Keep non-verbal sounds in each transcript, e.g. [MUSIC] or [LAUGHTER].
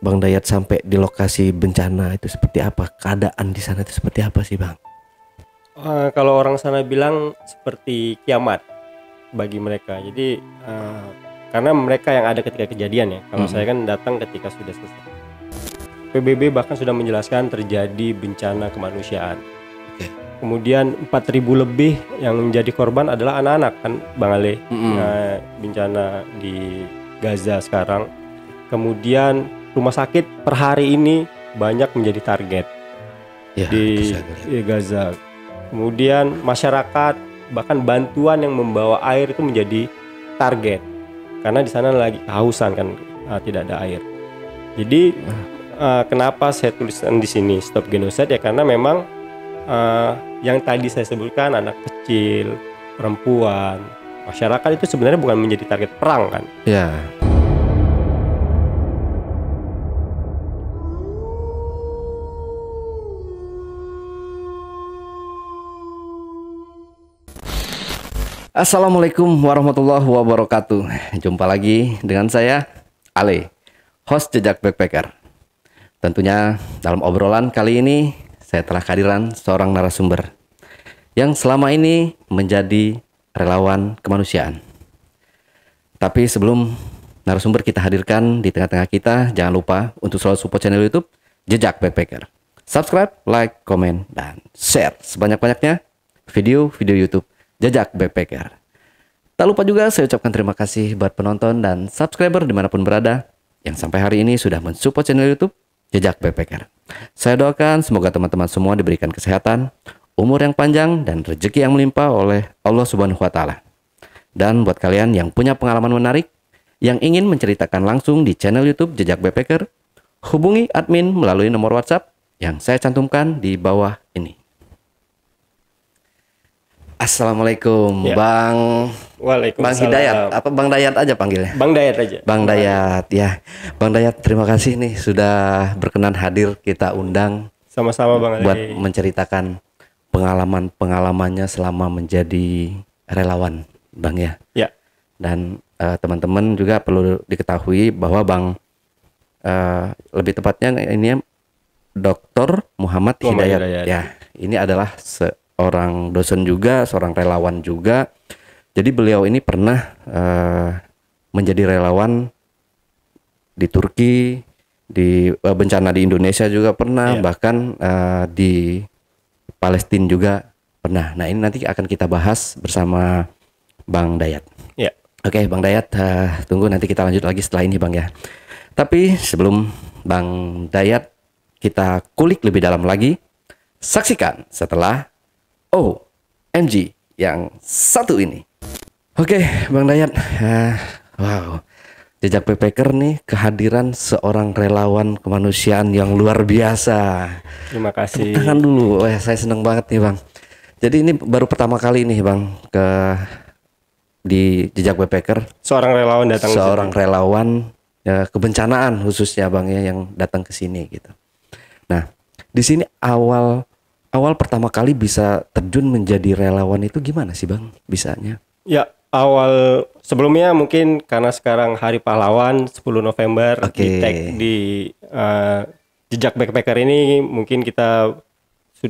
Bang Dayat sampai di lokasi bencana itu seperti apa? Keadaan di sana itu seperti apa sih Bang? Uh, kalau orang sana bilang seperti kiamat bagi mereka. Jadi uh, karena mereka yang ada ketika kejadian ya. Kalau hmm. saya kan datang ketika sudah selesai. PBB bahkan sudah menjelaskan terjadi bencana kemanusiaan. Okay. Kemudian 4.000 lebih yang menjadi korban adalah anak-anak kan Bang Ale. Hmm. Uh, bencana di Gaza sekarang. Kemudian rumah sakit per hari ini banyak menjadi target ya, di, Gaza. Kemudian masyarakat bahkan bantuan yang membawa air itu menjadi target karena di sana lagi kehausan kan eh, tidak ada air. Jadi uh, kenapa saya tuliskan di sini stop genosida ya karena memang uh, yang tadi saya sebutkan anak kecil, perempuan, masyarakat itu sebenarnya bukan menjadi target perang kan? Ya. Assalamualaikum warahmatullahi wabarakatuh. Jumpa lagi dengan saya Ale, host Jejak Backpacker. Tentunya dalam obrolan kali ini saya telah kehadiran seorang narasumber yang selama ini menjadi relawan kemanusiaan. Tapi sebelum narasumber kita hadirkan di tengah-tengah kita, jangan lupa untuk selalu support channel YouTube Jejak Backpacker. Subscribe, like, komen, dan share sebanyak-banyaknya video-video YouTube jejak backpacker. Tak lupa juga saya ucapkan terima kasih buat penonton dan subscriber dimanapun berada yang sampai hari ini sudah mensupport channel YouTube Jejak Backpacker. Saya doakan semoga teman-teman semua diberikan kesehatan, umur yang panjang, dan rezeki yang melimpah oleh Allah Subhanahu wa Ta'ala. Dan buat kalian yang punya pengalaman menarik, yang ingin menceritakan langsung di channel YouTube Jejak Backpacker, hubungi admin melalui nomor WhatsApp yang saya cantumkan di bawah ini. Assalamualaikum, ya. Bang. Waalaikumsalam. Bang Hidayat, apa Bang Dayat aja panggilnya? Bang Dayat aja. Bang Dayat, ya. Bang Dayat, terima kasih nih sudah berkenan hadir kita undang. Sama-sama Bang. Buat menceritakan pengalaman pengalamannya selama menjadi relawan, Bang ya. Ya. Dan uh, teman-teman juga perlu diketahui bahwa Bang uh, lebih tepatnya ini Dokter Muhammad, Muhammad Hidayat. Hidayat. Ya, ini adalah se seorang dosen juga, seorang relawan juga. Jadi beliau ini pernah uh, menjadi relawan di Turki, di uh, bencana di Indonesia juga pernah, yeah. bahkan uh, di Palestina juga pernah. Nah ini nanti akan kita bahas bersama Bang Dayat. Yeah. Oke, okay, Bang Dayat, uh, tunggu nanti kita lanjut lagi setelah ini, Bang ya. Tapi sebelum Bang Dayat kita kulik lebih dalam lagi, saksikan setelah OMG oh, yang satu ini. Oke, Bang Dayat. Uh, wow. Jejak Pepeker nih kehadiran seorang relawan kemanusiaan yang luar biasa. Terima kasih. Tepuk tangan dulu. Wah, oh, ya, saya senang banget nih, Bang. Jadi ini baru pertama kali nih, Bang, ke di Jejak Pepeker. Seorang relawan datang Seorang relawan ya, kebencanaan khususnya, Bang ya, yang datang ke sini gitu. Nah, di sini awal awal pertama kali bisa terjun menjadi relawan itu gimana sih Bang bisanya? Ya, awal sebelumnya mungkin karena sekarang Hari Pahlawan 10 November okay. di tag di uh, jejak backpacker ini mungkin kita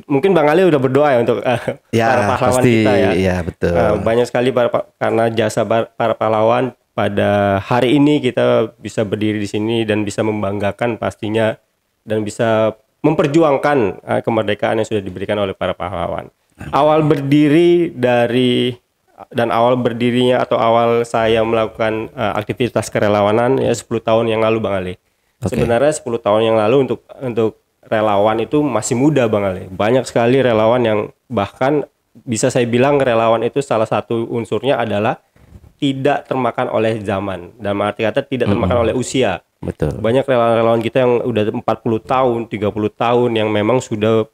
mungkin Bang Ali udah berdoa ya untuk uh, ya, para pahlawan pasti, kita ya. Iya, betul. Uh, banyak sekali para karena jasa para pahlawan pada hari ini kita bisa berdiri di sini dan bisa membanggakan pastinya dan bisa memperjuangkan uh, kemerdekaan yang sudah diberikan oleh para pahlawan. Awal berdiri dari dan awal berdirinya atau awal saya melakukan uh, aktivitas kerelawanan ya 10 tahun yang lalu Bang Ali. Okay. Sebenarnya 10 tahun yang lalu untuk untuk relawan itu masih muda Bang Ali. Banyak sekali relawan yang bahkan bisa saya bilang relawan itu salah satu unsurnya adalah tidak termakan oleh zaman dan arti kata tidak hmm. termakan oleh usia betul banyak relawan-relawan kita yang udah 40 tahun 30 tahun yang memang sudah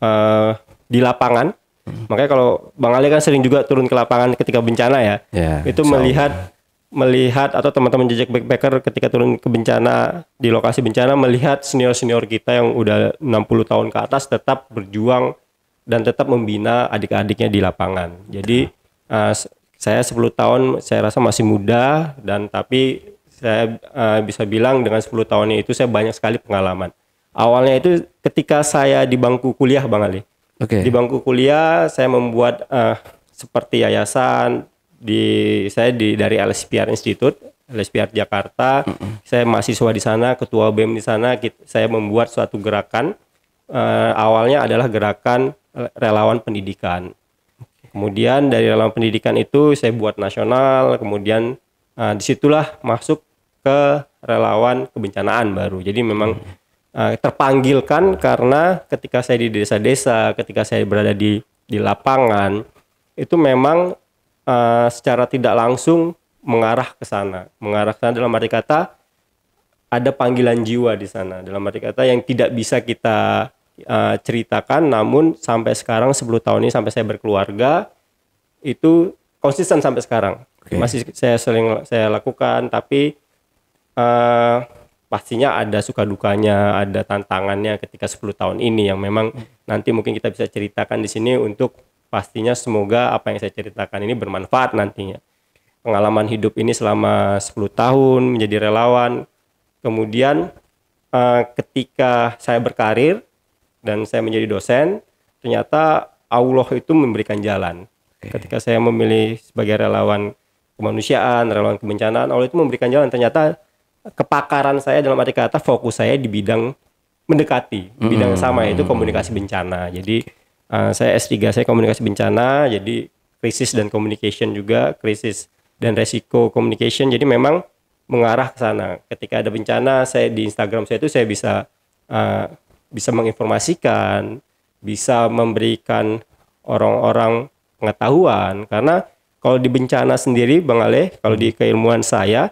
uh, di lapangan hmm. makanya kalau Bang Ali kan sering juga turun ke lapangan ketika bencana ya yeah, itu melihat so. melihat atau teman-teman jejak backpacker ketika turun ke bencana di lokasi bencana melihat senior-senior kita yang udah 60 tahun ke atas tetap berjuang dan tetap membina adik-adiknya di lapangan jadi uh, saya 10 tahun saya rasa masih muda dan tapi saya uh, bisa bilang dengan 10 tahun itu saya banyak sekali pengalaman. Awalnya itu ketika saya di bangku kuliah Bang Ali. Okay. Di bangku kuliah saya membuat uh, seperti yayasan di saya di dari LSPR Institute, LSPR Jakarta. Mm -mm. Saya mahasiswa di sana, ketua BEM di sana, kita, saya membuat suatu gerakan uh, awalnya adalah gerakan relawan pendidikan. Kemudian dari dalam pendidikan itu saya buat nasional, kemudian uh, disitulah masuk ke relawan kebencanaan baru. Jadi memang uh, terpanggilkan karena ketika saya di desa-desa, ketika saya berada di di lapangan itu memang uh, secara tidak langsung mengarah ke sana, mengarah ke sana dalam arti kata ada panggilan jiwa di sana dalam arti kata yang tidak bisa kita uh, ceritakan namun sampai sekarang 10 tahun ini sampai saya berkeluarga itu konsisten sampai sekarang okay. masih saya sering saya lakukan tapi uh, pastinya ada suka dukanya ada tantangannya ketika 10 tahun ini yang memang nanti mungkin kita bisa ceritakan di sini untuk pastinya semoga apa yang saya ceritakan ini bermanfaat nantinya pengalaman hidup ini selama 10 tahun menjadi relawan kemudian eh, ketika saya berkarir dan saya menjadi dosen ternyata Allah itu memberikan jalan okay. ketika saya memilih sebagai relawan kemanusiaan relawan kebencanaan Allah itu memberikan jalan ternyata kepakaran saya dalam arti kata fokus saya di bidang mendekati mm-hmm. bidang sama yaitu komunikasi bencana jadi uh, saya S3 saya komunikasi bencana jadi krisis dan communication juga krisis dan resiko communication jadi memang mengarah ke sana ketika ada bencana saya di Instagram saya itu saya bisa uh, bisa menginformasikan, bisa memberikan orang-orang pengetahuan karena kalau di bencana sendiri Bang Ale, kalau di keilmuan saya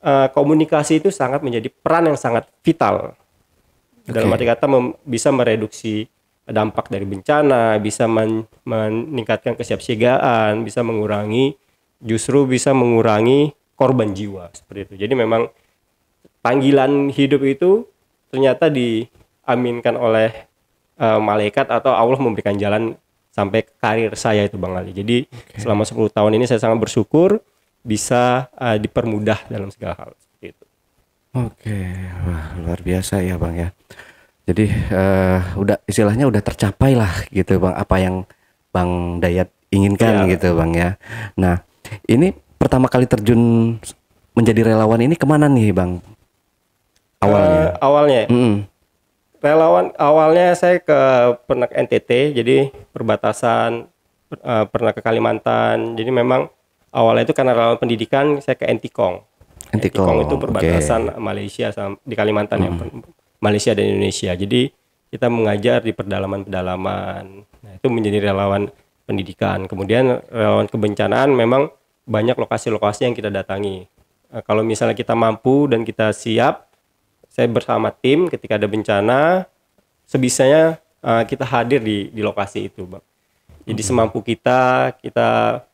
eh, komunikasi itu sangat menjadi peran yang sangat vital. Dalam arti kata bisa mereduksi dampak dari bencana, bisa men, meningkatkan kesiapsiagaan, bisa mengurangi justru bisa mengurangi korban jiwa seperti itu. Jadi memang panggilan hidup itu ternyata di diaminkan oleh uh, malaikat atau Allah memberikan jalan sampai ke karir saya itu Bang Ali. Jadi okay. selama 10 tahun ini saya sangat bersyukur bisa uh, dipermudah dalam segala hal seperti itu. Oke, okay. luar biasa ya Bang ya. Jadi uh, udah istilahnya udah tercapai lah gitu Bang apa yang Bang Dayat inginkan ya. gitu Bang ya. Nah, ini pertama kali terjun menjadi relawan ini kemana nih Bang? Awalnya. Uh, awalnya. Mm -mm relawan nah, awalnya saya ke Pernak NTT jadi perbatasan uh, pernah ke Kalimantan jadi memang awalnya itu karena relawan pendidikan saya ke Ntikong. Ntikong itu perbatasan okay. Malaysia sama, di Kalimantan ya, hmm. ya Malaysia dan Indonesia jadi kita mengajar di pedalaman-pedalaman nah, itu menjadi relawan pendidikan kemudian relawan kebencanaan memang banyak lokasi-lokasi yang kita datangi eh, kalau misalnya kita mampu dan kita siap saya bersama tim ketika ada bencana sebisanya uh, kita hadir di di lokasi itu bang jadi hmm. semampu kita kita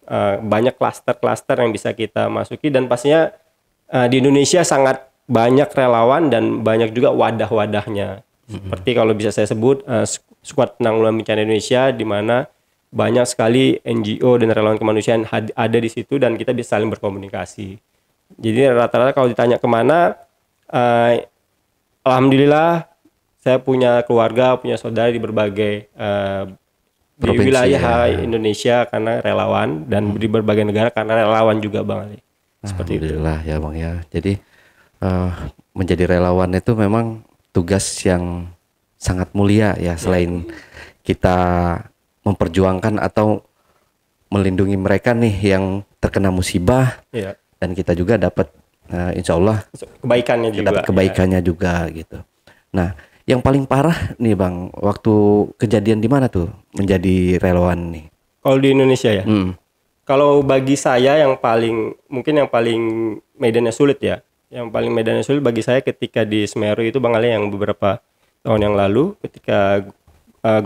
uh, banyak klaster-klaster yang bisa kita masuki dan pastinya uh, di Indonesia sangat banyak relawan dan banyak juga wadah-wadahnya hmm. seperti kalau bisa saya sebut uh, skuad penanggulangan bencana Indonesia di mana banyak sekali NGO dan relawan kemanusiaan ada di situ dan kita bisa saling berkomunikasi jadi rata-rata kalau ditanya kemana uh, alhamdulillah saya punya keluarga, punya saudara di berbagai uh, di wilayah ya. Indonesia karena relawan dan hmm. di berbagai negara karena relawan juga Bang Ali. Seperti Alhamdulillah itu. ya Bang ya. Jadi uh, menjadi relawan itu memang tugas yang sangat mulia ya, ya. selain ya. kita memperjuangkan atau melindungi mereka nih yang terkena musibah. Ya. Dan kita juga dapat uh, nah, insya Allah kebaikannya juga dapat kebaikannya ya. juga gitu nah yang paling parah nih bang waktu kejadian di mana tuh menjadi relawan nih kalau di Indonesia ya hmm. kalau bagi saya yang paling mungkin yang paling medannya sulit ya yang paling medannya sulit bagi saya ketika di Semeru itu bang Ali yang beberapa tahun yang lalu ketika uh,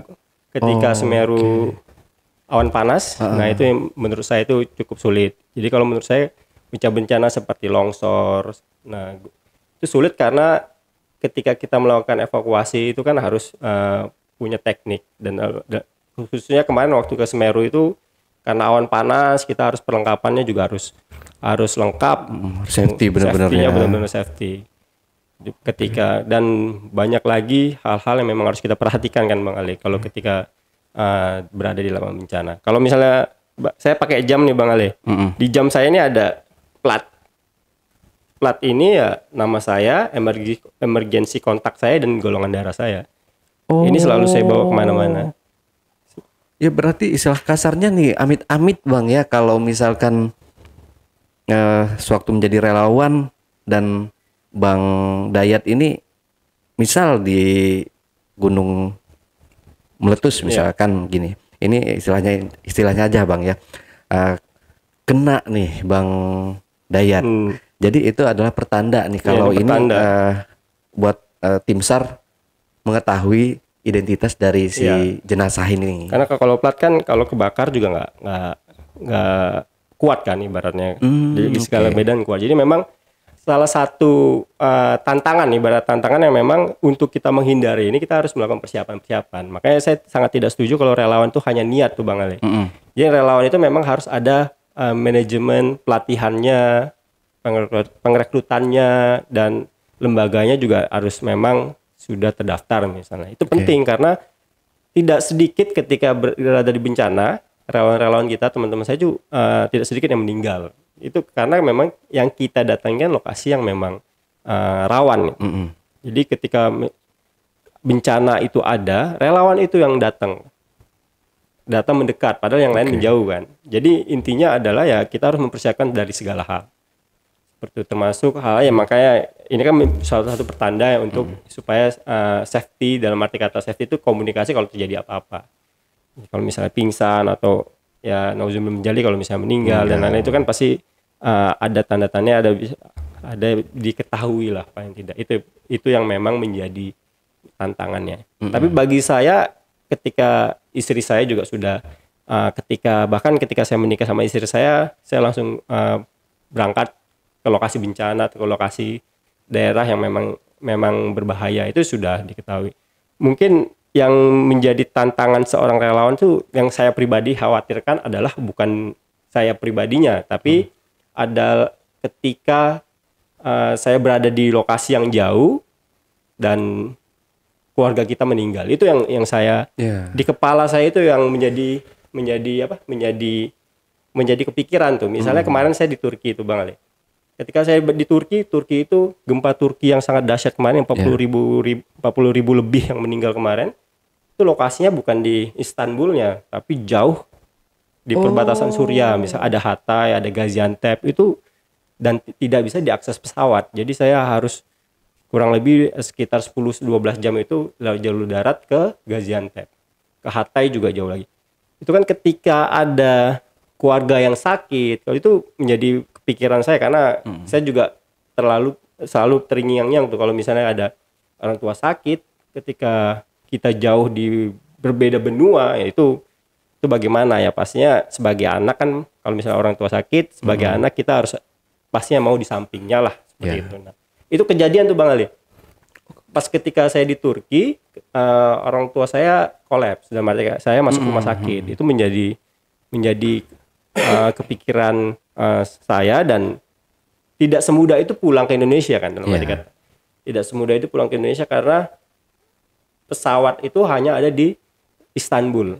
ketika oh, Semeru okay. awan panas uh -uh. nah itu menurut saya itu cukup sulit jadi kalau menurut saya bencana-bencana seperti longsor. Nah, itu sulit karena ketika kita melakukan evakuasi itu kan harus uh, punya teknik dan uh, khususnya kemarin waktu ke Semeru itu karena awan panas kita harus perlengkapannya juga harus harus lengkap safety benar-benar ya. benar-benar safety ketika dan banyak lagi hal-hal yang memang harus kita perhatikan kan Bang Ali kalau ketika uh, berada di lapangan bencana kalau misalnya saya pakai jam nih Bang Ali -hmm. di jam saya ini ada plat plat ini ya nama saya, emergi, emergensi kontak saya dan golongan darah saya. Oh. Ini selalu saya bawa kemana-mana. Ya berarti istilah kasarnya nih amit-amit bang ya kalau misalkan eh, sewaktu menjadi relawan dan bang Dayat ini misal di gunung meletus iya. misalkan yeah. gini, ini istilahnya istilahnya aja bang ya eh, kena nih bang dayat. Hmm. Jadi itu adalah pertanda nih ya, kalau ya, ini, pertanda. uh, buat uh, tim SAR mengetahui identitas dari si ya. jenazah ini. Karena kalau plat kan kalau kebakar juga nggak nggak nggak kuat kan ibaratnya. Hmm, Jadi okay. segala medan kuat. Jadi memang salah satu uh, tantangan ibarat tantangan yang memang untuk kita menghindari ini kita harus melakukan persiapan-persiapan. Makanya saya sangat tidak setuju kalau relawan tuh hanya niat tuh Bang Ale. Mm -hmm. Jadi relawan itu memang harus ada uh, manajemen pelatihannya, pengrekrutannya dan lembaganya juga harus memang sudah terdaftar misalnya. Itu okay. penting karena tidak sedikit ketika berada di bencana relawan-relawan kita teman-teman saya juga uh, tidak sedikit yang meninggal itu karena memang yang kita datangkan lokasi yang memang uh, rawan mm -hmm. jadi ketika bencana itu ada relawan itu yang datang data mendekat padahal yang lain okay. menjauh kan jadi intinya adalah ya kita harus mempersiapkan dari segala hal seperti itu termasuk hal yang makanya ini kan salah satu pertanda ya untuk hmm. supaya uh, safety dalam arti kata safety itu komunikasi kalau terjadi apa-apa kalau misalnya pingsan atau ya nauzum menjadi kalau misalnya meninggal hmm. dan lain-lain itu kan pasti uh, ada tanda tandanya ada ada diketahui lah paling tidak itu itu yang memang menjadi tantangannya hmm. tapi bagi saya ketika istri saya juga sudah uh, ketika bahkan ketika saya menikah sama istri saya saya langsung uh, berangkat ke lokasi bencana atau ke lokasi daerah yang memang memang berbahaya itu sudah diketahui mungkin yang menjadi tantangan seorang relawan tuh yang saya pribadi khawatirkan adalah bukan saya pribadinya tapi hmm. ada ketika uh, saya berada di lokasi yang jauh dan keluarga kita meninggal itu yang yang saya yeah. di kepala saya itu yang menjadi menjadi apa menjadi menjadi kepikiran tuh misalnya hmm. kemarin saya di Turki itu bang Ali ketika saya di Turki Turki itu gempa Turki yang sangat dahsyat kemarin yang 40 iya. yeah. ribu, ribu 40 ribu lebih yang meninggal kemarin itu lokasinya bukan di Istanbulnya tapi jauh di oh. perbatasan Suriah misal ada Hatay ada Gaziantep itu dan tidak bisa diakses pesawat jadi saya harus kurang lebih sekitar 10-12 jam itu jalur darat ke Gaziantep ke Hatay juga jauh lagi itu kan ketika ada keluarga yang sakit kalau itu menjadi kepikiran saya karena hmm. saya juga terlalu selalu terngiang-ngiang tuh kalau misalnya ada orang tua sakit ketika kita jauh di berbeda benua yaitu itu itu bagaimana ya pastinya sebagai anak kan kalau misalnya orang tua sakit sebagai hmm. anak kita harus pastinya mau di sampingnya lah seperti yeah. itu nah itu kejadian tuh Bang Ali. Pas ketika saya di Turki, uh, orang tua saya kolaps dan saya masuk rumah hmm, hmm, hmm, sakit. Itu menjadi menjadi uh, kepikiran uh, saya dan tidak semudah itu pulang ke Indonesia kan dalam yeah. kata. Tidak semudah itu pulang ke Indonesia karena pesawat itu hanya ada di Istanbul.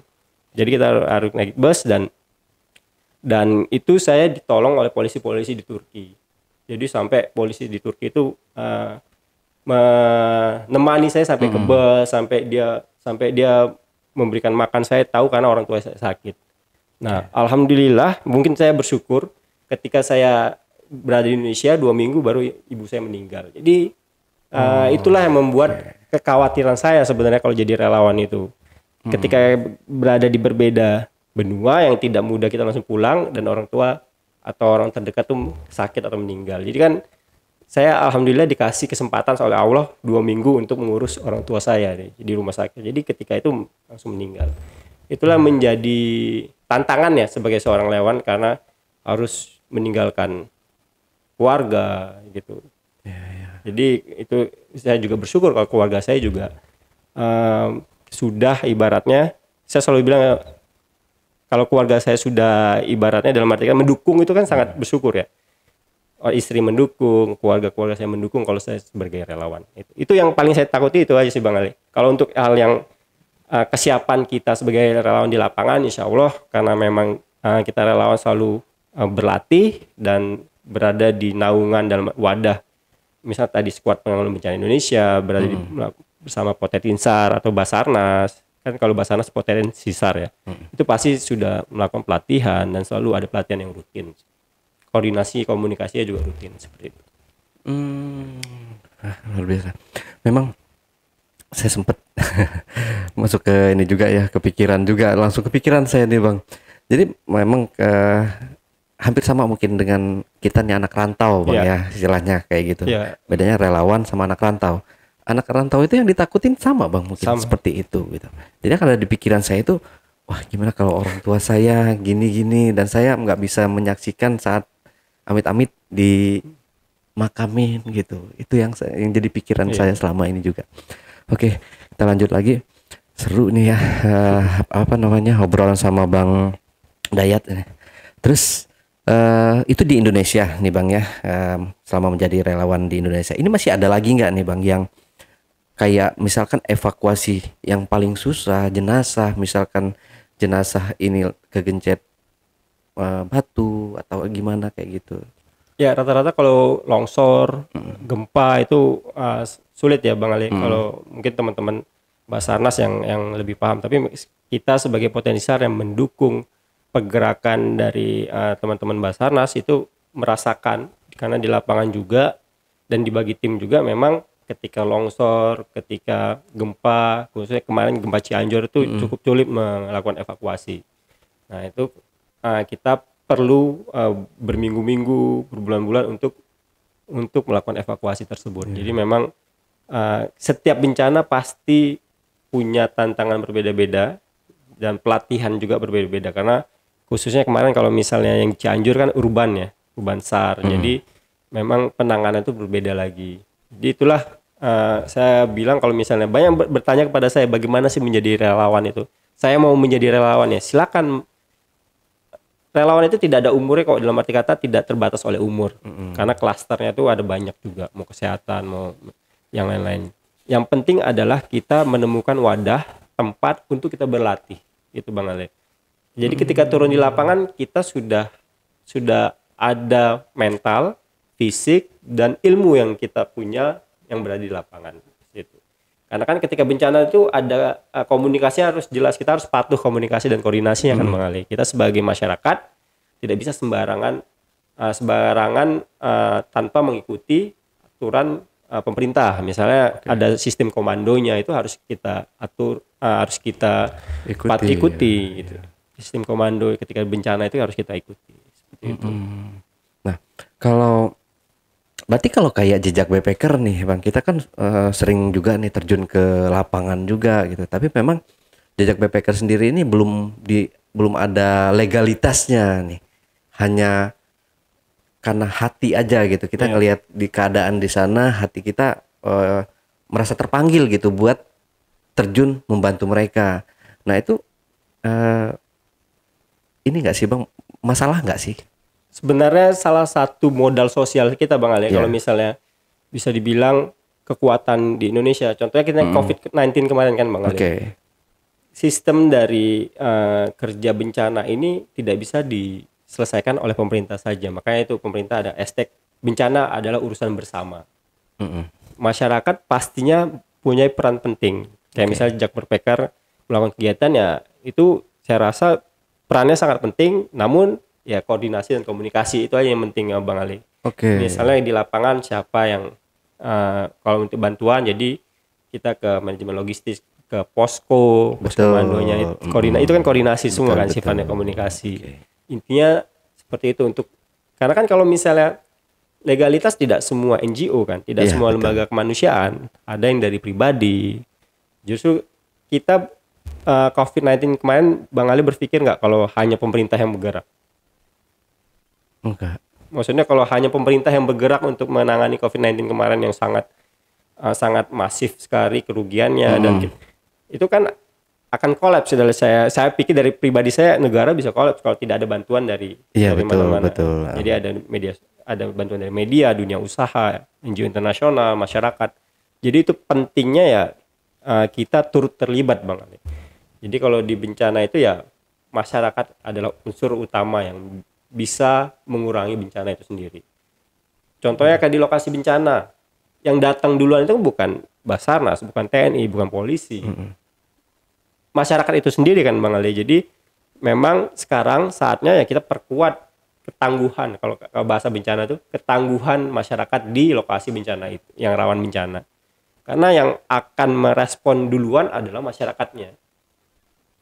Jadi kita harus naik bus dan dan itu saya ditolong oleh polisi-polisi di Turki jadi sampai polisi di Turki itu uh, menemani saya sampai mm ke bus sampai dia sampai dia memberikan makan saya tahu karena orang tua saya sakit nah alhamdulillah mungkin saya bersyukur ketika saya berada di Indonesia dua minggu baru ibu saya meninggal jadi uh, itulah yang membuat kekhawatiran saya sebenarnya kalau jadi relawan itu ketika hmm. berada di berbeda benua yang tidak mudah kita langsung pulang dan orang tua atau orang terdekat tuh sakit atau meninggal jadi kan saya alhamdulillah dikasih kesempatan oleh Allah dua minggu untuk mengurus orang tua saya nih, di rumah sakit jadi ketika itu langsung meninggal itulah menjadi tantangan ya sebagai seorang lewan karena harus meninggalkan keluarga gitu ya, ya. jadi itu saya juga bersyukur kalau keluarga saya juga um, sudah ibaratnya saya selalu bilang kalau keluarga saya sudah ibaratnya dalam arti kan mendukung itu kan sangat bersyukur ya Oh, istri mendukung keluarga-keluarga saya mendukung kalau saya sebagai relawan itu, itu yang paling saya takuti itu aja sih Bang Ali kalau untuk hal yang uh, kesiapan kita sebagai relawan di lapangan insya Allah karena memang uh, kita relawan selalu uh, berlatih dan berada di naungan dalam wadah misal tadi skuad penanggulangan bencana Indonesia berada hmm. di, bersama Potet Insar atau Basarnas kan kalau Basarnas potensi sar ya hmm. itu pasti sudah melakukan pelatihan dan selalu ada pelatihan yang rutin koordinasi komunikasinya juga rutin seperti itu hmm. ah, luar biasa memang saya sempat [LAUGHS] masuk ke ini juga ya kepikiran juga langsung kepikiran saya nih bang jadi memang ke eh, hampir sama mungkin dengan kita nih anak rantau bang yeah. ya istilahnya kayak gitu yeah. bedanya relawan sama anak rantau anak rantau itu yang ditakutin sama bang mungkin sama. seperti itu gitu. Jadi kalau di pikiran saya itu wah gimana kalau orang tua saya gini-gini dan saya nggak bisa menyaksikan saat amit-amit di makamin gitu. Itu yang yang jadi pikiran iya. saya selama ini juga. Oke, kita lanjut lagi. Seru nih ya eh, apa namanya obrolan sama Bang Dayat. Terus uh, itu di Indonesia nih Bang ya. Um, selama menjadi relawan di Indonesia. Ini masih ada lagi nggak nih Bang yang kayak misalkan evakuasi yang paling susah jenazah misalkan jenazah ini kegencet uh, batu atau gimana kayak gitu ya rata-rata kalau longsor hmm. gempa itu uh, sulit ya bang Ali hmm. kalau mungkin teman-teman basarnas yang yang lebih paham tapi kita sebagai potensial yang mendukung pergerakan dari uh, teman-teman basarnas itu merasakan karena di lapangan juga dan dibagi tim juga memang ketika longsor, ketika gempa, khususnya kemarin gempa Cianjur itu hmm. cukup sulit melakukan evakuasi. Nah itu uh, kita perlu uh, berminggu-minggu, berbulan-bulan untuk untuk melakukan evakuasi tersebut. Hmm. Jadi memang uh, setiap bencana pasti punya tantangan berbeda-beda dan pelatihan juga berbeda-beda karena khususnya kemarin kalau misalnya yang Cianjur kan urban ya, urban sar. Hmm. Jadi memang penanganan itu berbeda lagi itulah uh, eh, saya bilang kalau misalnya banyak bertanya kepada saya bagaimana sih menjadi relawan itu. Saya mau menjadi relawan ya, silakan. Relawan itu tidak ada umurnya kalau dalam arti kata tidak terbatas oleh umur. Mm -hmm. Karena klasternya itu ada banyak juga, mau kesehatan, mau yang lain-lain. Yang penting adalah kita menemukan wadah tempat untuk kita berlatih, itu Bang Ale. Jadi ketika turun di lapangan kita sudah sudah ada mental, fisik dan ilmu yang kita punya yang berada di lapangan itu karena kan ketika bencana itu ada eh, komunikasi harus jelas kita harus patuh komunikasi dan koordinasi yang akan hmm. mengalir kita sebagai masyarakat tidak bisa sembarangan eh, sembarangan eh, tanpa mengikuti aturan pemerintah misalnya okay. ada sistem komandonya itu harus kita atur harus kita ikuti, pat, ikuti ya, gitu. ya. sistem komando ketika bencana itu harus kita ikuti -hmm. nah kalau Berarti kalau kayak jejak backpacker nih Bang, kita kan uh, sering juga nih terjun ke lapangan juga gitu. Tapi memang jejak backpacker sendiri ini belum di belum ada legalitasnya nih. Hanya karena hati aja gitu. Kita yeah. Hmm. ngelihat di keadaan di sana hati kita uh, merasa terpanggil gitu buat terjun membantu mereka. Nah, itu uh, ini nggak sih Bang, masalah nggak sih sebenarnya salah satu modal sosial kita Bang Ali iya. yeah. kalau misalnya bisa dibilang kekuatan di Indonesia. Contohnya kita mm. COVID-19 kemarin kan Bang Ali. Okay. Sistem dari uh, kerja bencana ini tidak bisa diselesaikan oleh pemerintah saja. Makanya itu pemerintah ada estek bencana adalah urusan bersama. Mm -mm. Masyarakat pastinya punya peran penting. Kayak okay. misalnya Jack Berpekar melakukan kegiatan ya itu saya rasa perannya sangat penting. Namun ya koordinasi dan komunikasi itu aja yang penting ya Bang Ali. Oke. Okay. Misalnya di lapangan siapa yang uh, kalau untuk bantuan jadi kita ke manajemen logistik ke posko, betul. posko komandonya itu koordina mm. itu kan koordinasi betul, semua kan betul. sifatnya komunikasi. Okay. Intinya seperti itu untuk karena kan kalau misalnya legalitas tidak semua NGO kan, tidak yeah, semua betul. lembaga kemanusiaan, ada yang dari pribadi. Justru kita uh, eh, COVID-19 kemarin Bang Ali berpikir nggak kalau hanya pemerintah yang bergerak? Enggak. Maksudnya kalau hanya pemerintah yang bergerak untuk menangani COVID-19 kemarin yang sangat uh, sangat masif sekali kerugiannya hmm. dan itu kan akan kolaps dari saya. Saya pikir dari pribadi saya negara bisa kolaps kalau tidak ada bantuan dari ya, dari betul mana-mana. betul. Jadi ada media ada bantuan dari media, dunia usaha, NGO internasional, masyarakat. Jadi itu pentingnya ya eh, kita turut terlibat Bang Jadi kalau di bencana itu ya masyarakat adalah unsur utama yang bisa mengurangi bencana itu sendiri. Contohnya kayak di lokasi bencana, yang datang duluan itu bukan Basarnas, bukan TNI, bukan polisi. Masyarakat itu sendiri kan Bang Ali. Jadi memang sekarang saatnya ya kita perkuat ketangguhan kalau bahasa bencana itu ketangguhan masyarakat di lokasi bencana itu yang rawan bencana. Karena yang akan merespon duluan adalah masyarakatnya.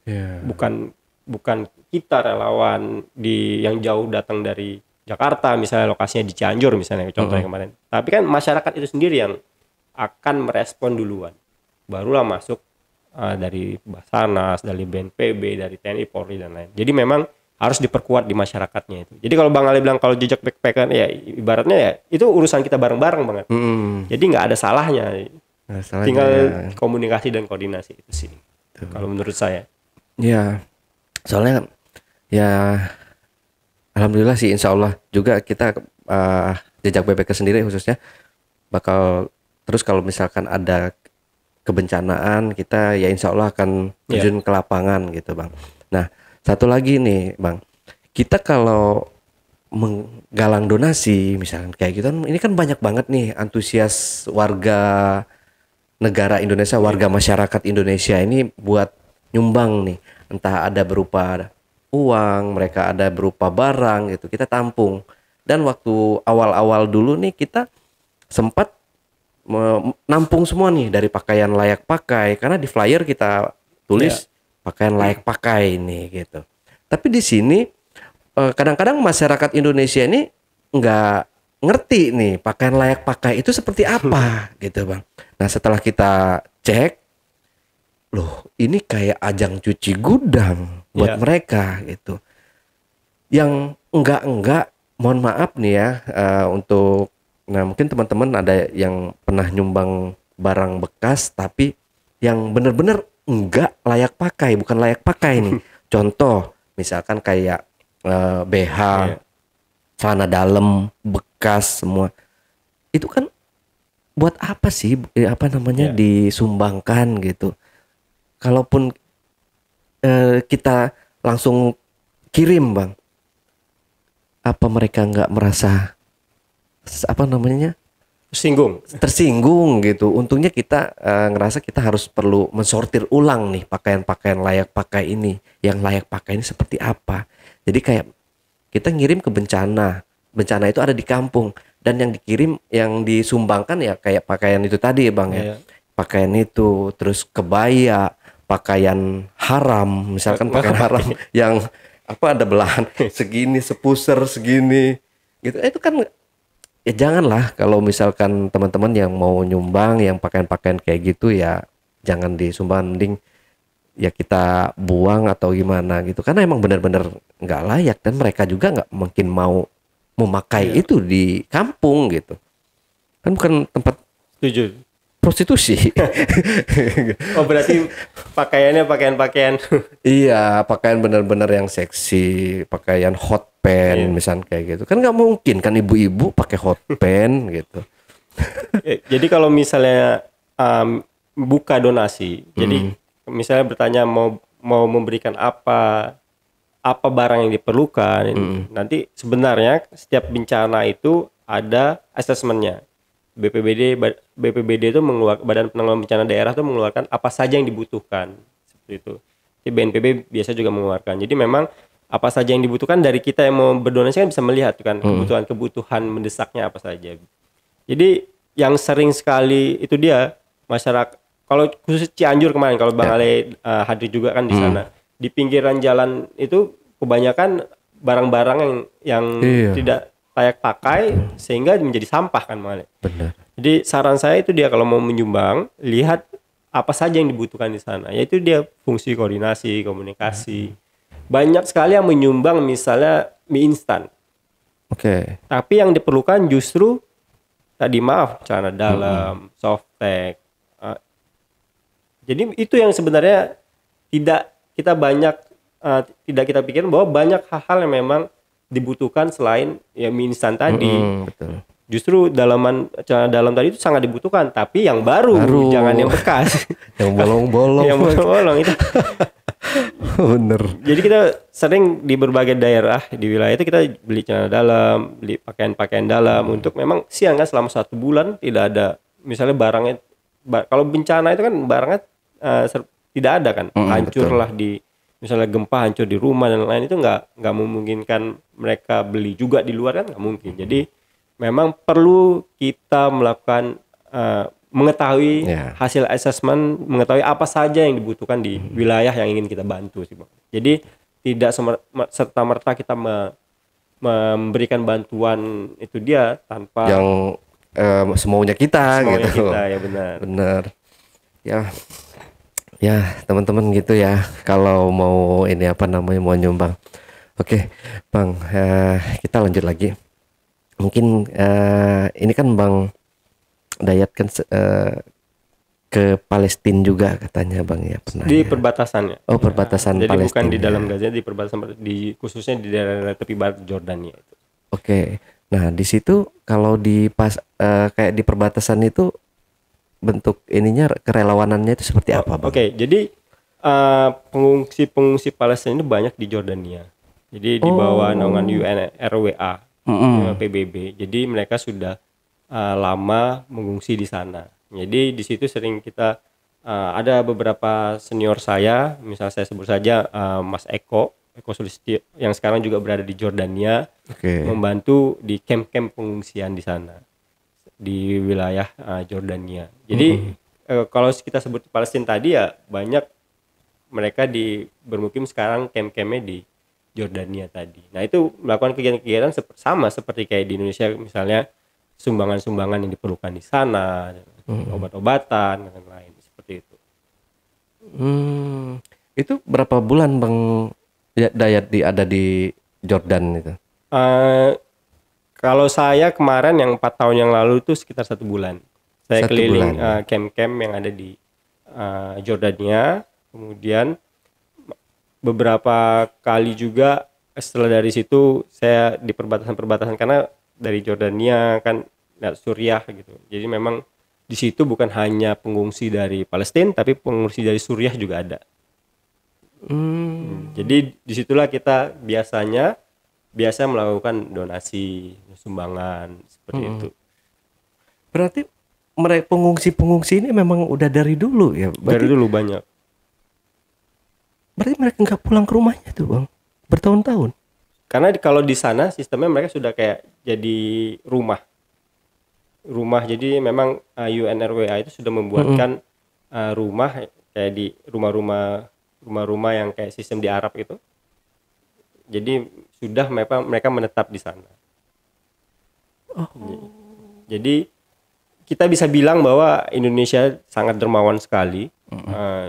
Yeah. Bukan bukan kita relawan di yang jauh datang dari Jakarta misalnya lokasinya di Cianjur misalnya contoh mm -hmm. kemarin. Tapi kan masyarakat itu sendiri yang akan merespon duluan. Barulah masuk uh, dari Basarnas, dari BNPB, dari TNI, Polri dan lain. Jadi memang harus diperkuat di masyarakatnya itu. Jadi kalau Bang Ali bilang kalau jejak backpacker kan, ya ibaratnya ya itu urusan kita bareng-bareng banget. Hmm. Jadi nggak ada salahnya. salahnya. Tinggal ya. komunikasi dan koordinasi itu sih. Kalau menurut saya. ya Soalnya ya alhamdulillah sih insya Allah juga kita uh, jejak BPK sendiri khususnya bakal terus kalau misalkan ada kebencanaan kita ya insya Allah akan ya. terjun yeah. ke lapangan gitu bang. Nah satu lagi nih bang, kita kalau menggalang donasi misalkan kayak gitu ini kan banyak banget nih antusias warga negara Indonesia warga masyarakat Indonesia ini buat nyumbang nih entah ada berupa uang, mereka ada berupa barang gitu. Kita tampung. Dan waktu awal-awal dulu nih kita sempat nampung semua nih dari pakaian layak pakai karena di flyer kita tulis yeah. pakaian layak pakai ini gitu. Tapi di sini eh, kadang-kadang masyarakat Indonesia ini nggak ngerti nih pakaian layak pakai itu seperti apa [LAUGHS] gitu bang. Nah setelah kita cek, loh ini kayak ajang cuci gudang buat yeah. mereka gitu. Yang enggak-enggak, mohon maaf nih ya uh, untuk nah mungkin teman-teman ada yang pernah nyumbang barang bekas tapi yang benar-benar enggak layak pakai, bukan layak pakai nih. [LAUGHS] Contoh misalkan kayak uh, eh, BH, yeah. celana dalam bekas semua. Itu kan buat apa sih eh, apa namanya yeah. disumbangkan gitu kalaupun Eh, kita langsung kirim bang apa mereka nggak merasa apa namanya tersinggung tersinggung gitu untungnya kita uh, ngerasa kita harus perlu mensortir ulang nih pakaian-pakaian layak pakai ini yang layak pakai ini seperti apa jadi kayak kita ngirim ke bencana bencana itu ada di kampung dan yang dikirim yang disumbangkan ya kayak pakaian itu tadi ya bang ya yeah. pakaian itu terus kebaya pakaian haram, misalkan pakaian haram [LAUGHS] yang apa ada belahan segini, sepuser segini, gitu. itu kan ya janganlah kalau misalkan teman-teman yang mau nyumbang yang pakaian-pakaian kayak gitu ya jangan disumbang mending ya kita buang atau gimana gitu karena emang benar-benar nggak layak dan mereka juga nggak mungkin mau memakai ya. itu di kampung gitu kan bukan tempat tujuh prostitusi. [LAUGHS] oh berarti pakaiannya pakaian-pakaian. iya, pakaian benar-benar yang seksi, pakaian hot pen misalnya misalnya kayak gitu. Kan nggak mungkin kan ibu-ibu pakai hot [LAUGHS] pen gitu. Eh, jadi kalau misalnya um, buka donasi, hmm. jadi misalnya bertanya mau mau memberikan apa apa barang yang diperlukan. Hmm. Nanti sebenarnya setiap bencana itu ada asesmennya. BPBD BPBD itu mengeluarkan Badan Penanggulangan Bencana Daerah itu mengeluarkan apa saja yang dibutuhkan seperti itu. Jadi BNPB biasa juga mengeluarkan. Jadi memang apa saja yang dibutuhkan dari kita yang mau berdonasi kan bisa melihat kan hmm. kebutuhan-kebutuhan mendesaknya apa saja. Jadi yang sering sekali itu dia masyarakat kalau khusus Cianjur kemarin kalau Bang ya. uh, hadir juga kan di hmm. sana. Di pinggiran jalan itu kebanyakan barang-barang yang yang iya. tidak layak pakai sehingga menjadi sampah kan Malik. Benar. Jadi saran saya itu dia kalau mau menyumbang lihat apa saja yang dibutuhkan di sana yaitu dia fungsi koordinasi, komunikasi. Banyak sekali yang menyumbang misalnya mie instan. Oke. Okay. Tapi yang diperlukan justru tadi maaf cara hmm. dalam, hmm. softtek. Eh. jadi itu yang sebenarnya tidak kita banyak eh, tidak kita pikir bahwa banyak hal-hal yang memang dibutuhkan selain ya mie instan tadi. Mm, betul. Justru dalaman dalam tadi itu sangat dibutuhkan, tapi yang baru, baru. jangan yang bekas. [LAUGHS] yang bolong-bolong. yang bolong-bolong itu. [LAUGHS] Bener. Jadi kita sering di berbagai daerah di wilayah itu kita beli celana dalam, beli pakaian-pakaian dalam hmm. untuk memang siang kan selama satu bulan tidak ada misalnya barangnya kalau bencana itu kan barangnya uh, tidak ada kan, hmm, hancurlah di misalnya gempa hancur di rumah dan lain itu nggak nggak memungkinkan mereka beli juga di luar kan nggak mungkin jadi memang perlu kita melakukan uh, mengetahui yeah. hasil assessment mengetahui apa saja yang dibutuhkan di hmm. wilayah yang ingin kita bantu sih bang jadi tidak serta merta kita me memberikan bantuan itu dia tanpa yang uh, semuanya kita semuanya gitu kita, ya benar benar ya ya teman-teman gitu ya kalau mau ini apa namanya mau nyumbang oke bang eh, kita lanjut lagi mungkin eh, ini kan bang Dayat kan eh, ke Palestina juga katanya bang ya pernah di ya. perbatasan oh perbatasan ya, jadi Palestina bukan di ya. dalam Gaza di perbatasan di khususnya di daerah tepi barat Jordania itu oke nah di situ kalau di pas eh, kayak di perbatasan itu bentuk ininya kerelawanannya itu seperti apa bang? Oke okay, jadi uh, eh, pengungsi pengungsi Palestina itu banyak di Jordania jadi di bawah oh. naungan UNRWA mm -hmm. Eh, PBB jadi mereka sudah uh, lama mengungsi di sana jadi di situ sering kita uh, ada beberapa senior saya misal saya sebut saja uh, Mas Eko Eko Sulistio yang sekarang juga berada di Jordania okay. membantu di camp-camp pengungsian di sana di wilayah uh, Jordania. Jadi mm -hmm. uh, kalau kita sebut Palestina tadi ya banyak mereka di bermukim sekarang kem-kemnya di Jordania tadi. Nah itu melakukan kegiatan-kegiatan sep sama seperti kayak di Indonesia misalnya sumbangan-sumbangan yang diperlukan di sana, hmm. obat-obatan dan lain-lain seperti itu. Hmm, itu berapa bulan Bang ya, Dayat di ada di Jordan itu? Uh, kalau saya kemarin yang empat tahun yang lalu itu sekitar satu bulan. Saya satu keliling ya. eh, camp-camp uh, yang ada di uh, Jordania, kemudian beberapa kali juga setelah dari situ saya di perbatasan-perbatasan karena dari Jordania kan nah, Suriah gitu. Jadi memang di situ bukan hanya pengungsi dari Palestina tapi pengungsi dari Suriah juga ada. Hmm. Jadi disitulah kita biasanya biasa melakukan donasi sumbangan seperti hmm. itu. Berarti mereka pengungsi-pengungsi ini memang udah dari dulu ya? Berarti, dari dulu banyak. Berarti mereka nggak pulang ke rumahnya tuh bang, bertahun-tahun. Karena di, kalau di sana sistemnya mereka sudah kayak jadi rumah, rumah jadi memang UNRWA uh, itu sudah membuatkan -hmm. uh, rumah kayak di rumah-rumah rumah-rumah yang kayak sistem di Arab itu. Jadi sudah mereka mereka menetap di sana. Oh. Jadi kita bisa bilang bahwa Indonesia sangat dermawan sekali. Mm -hmm. uh,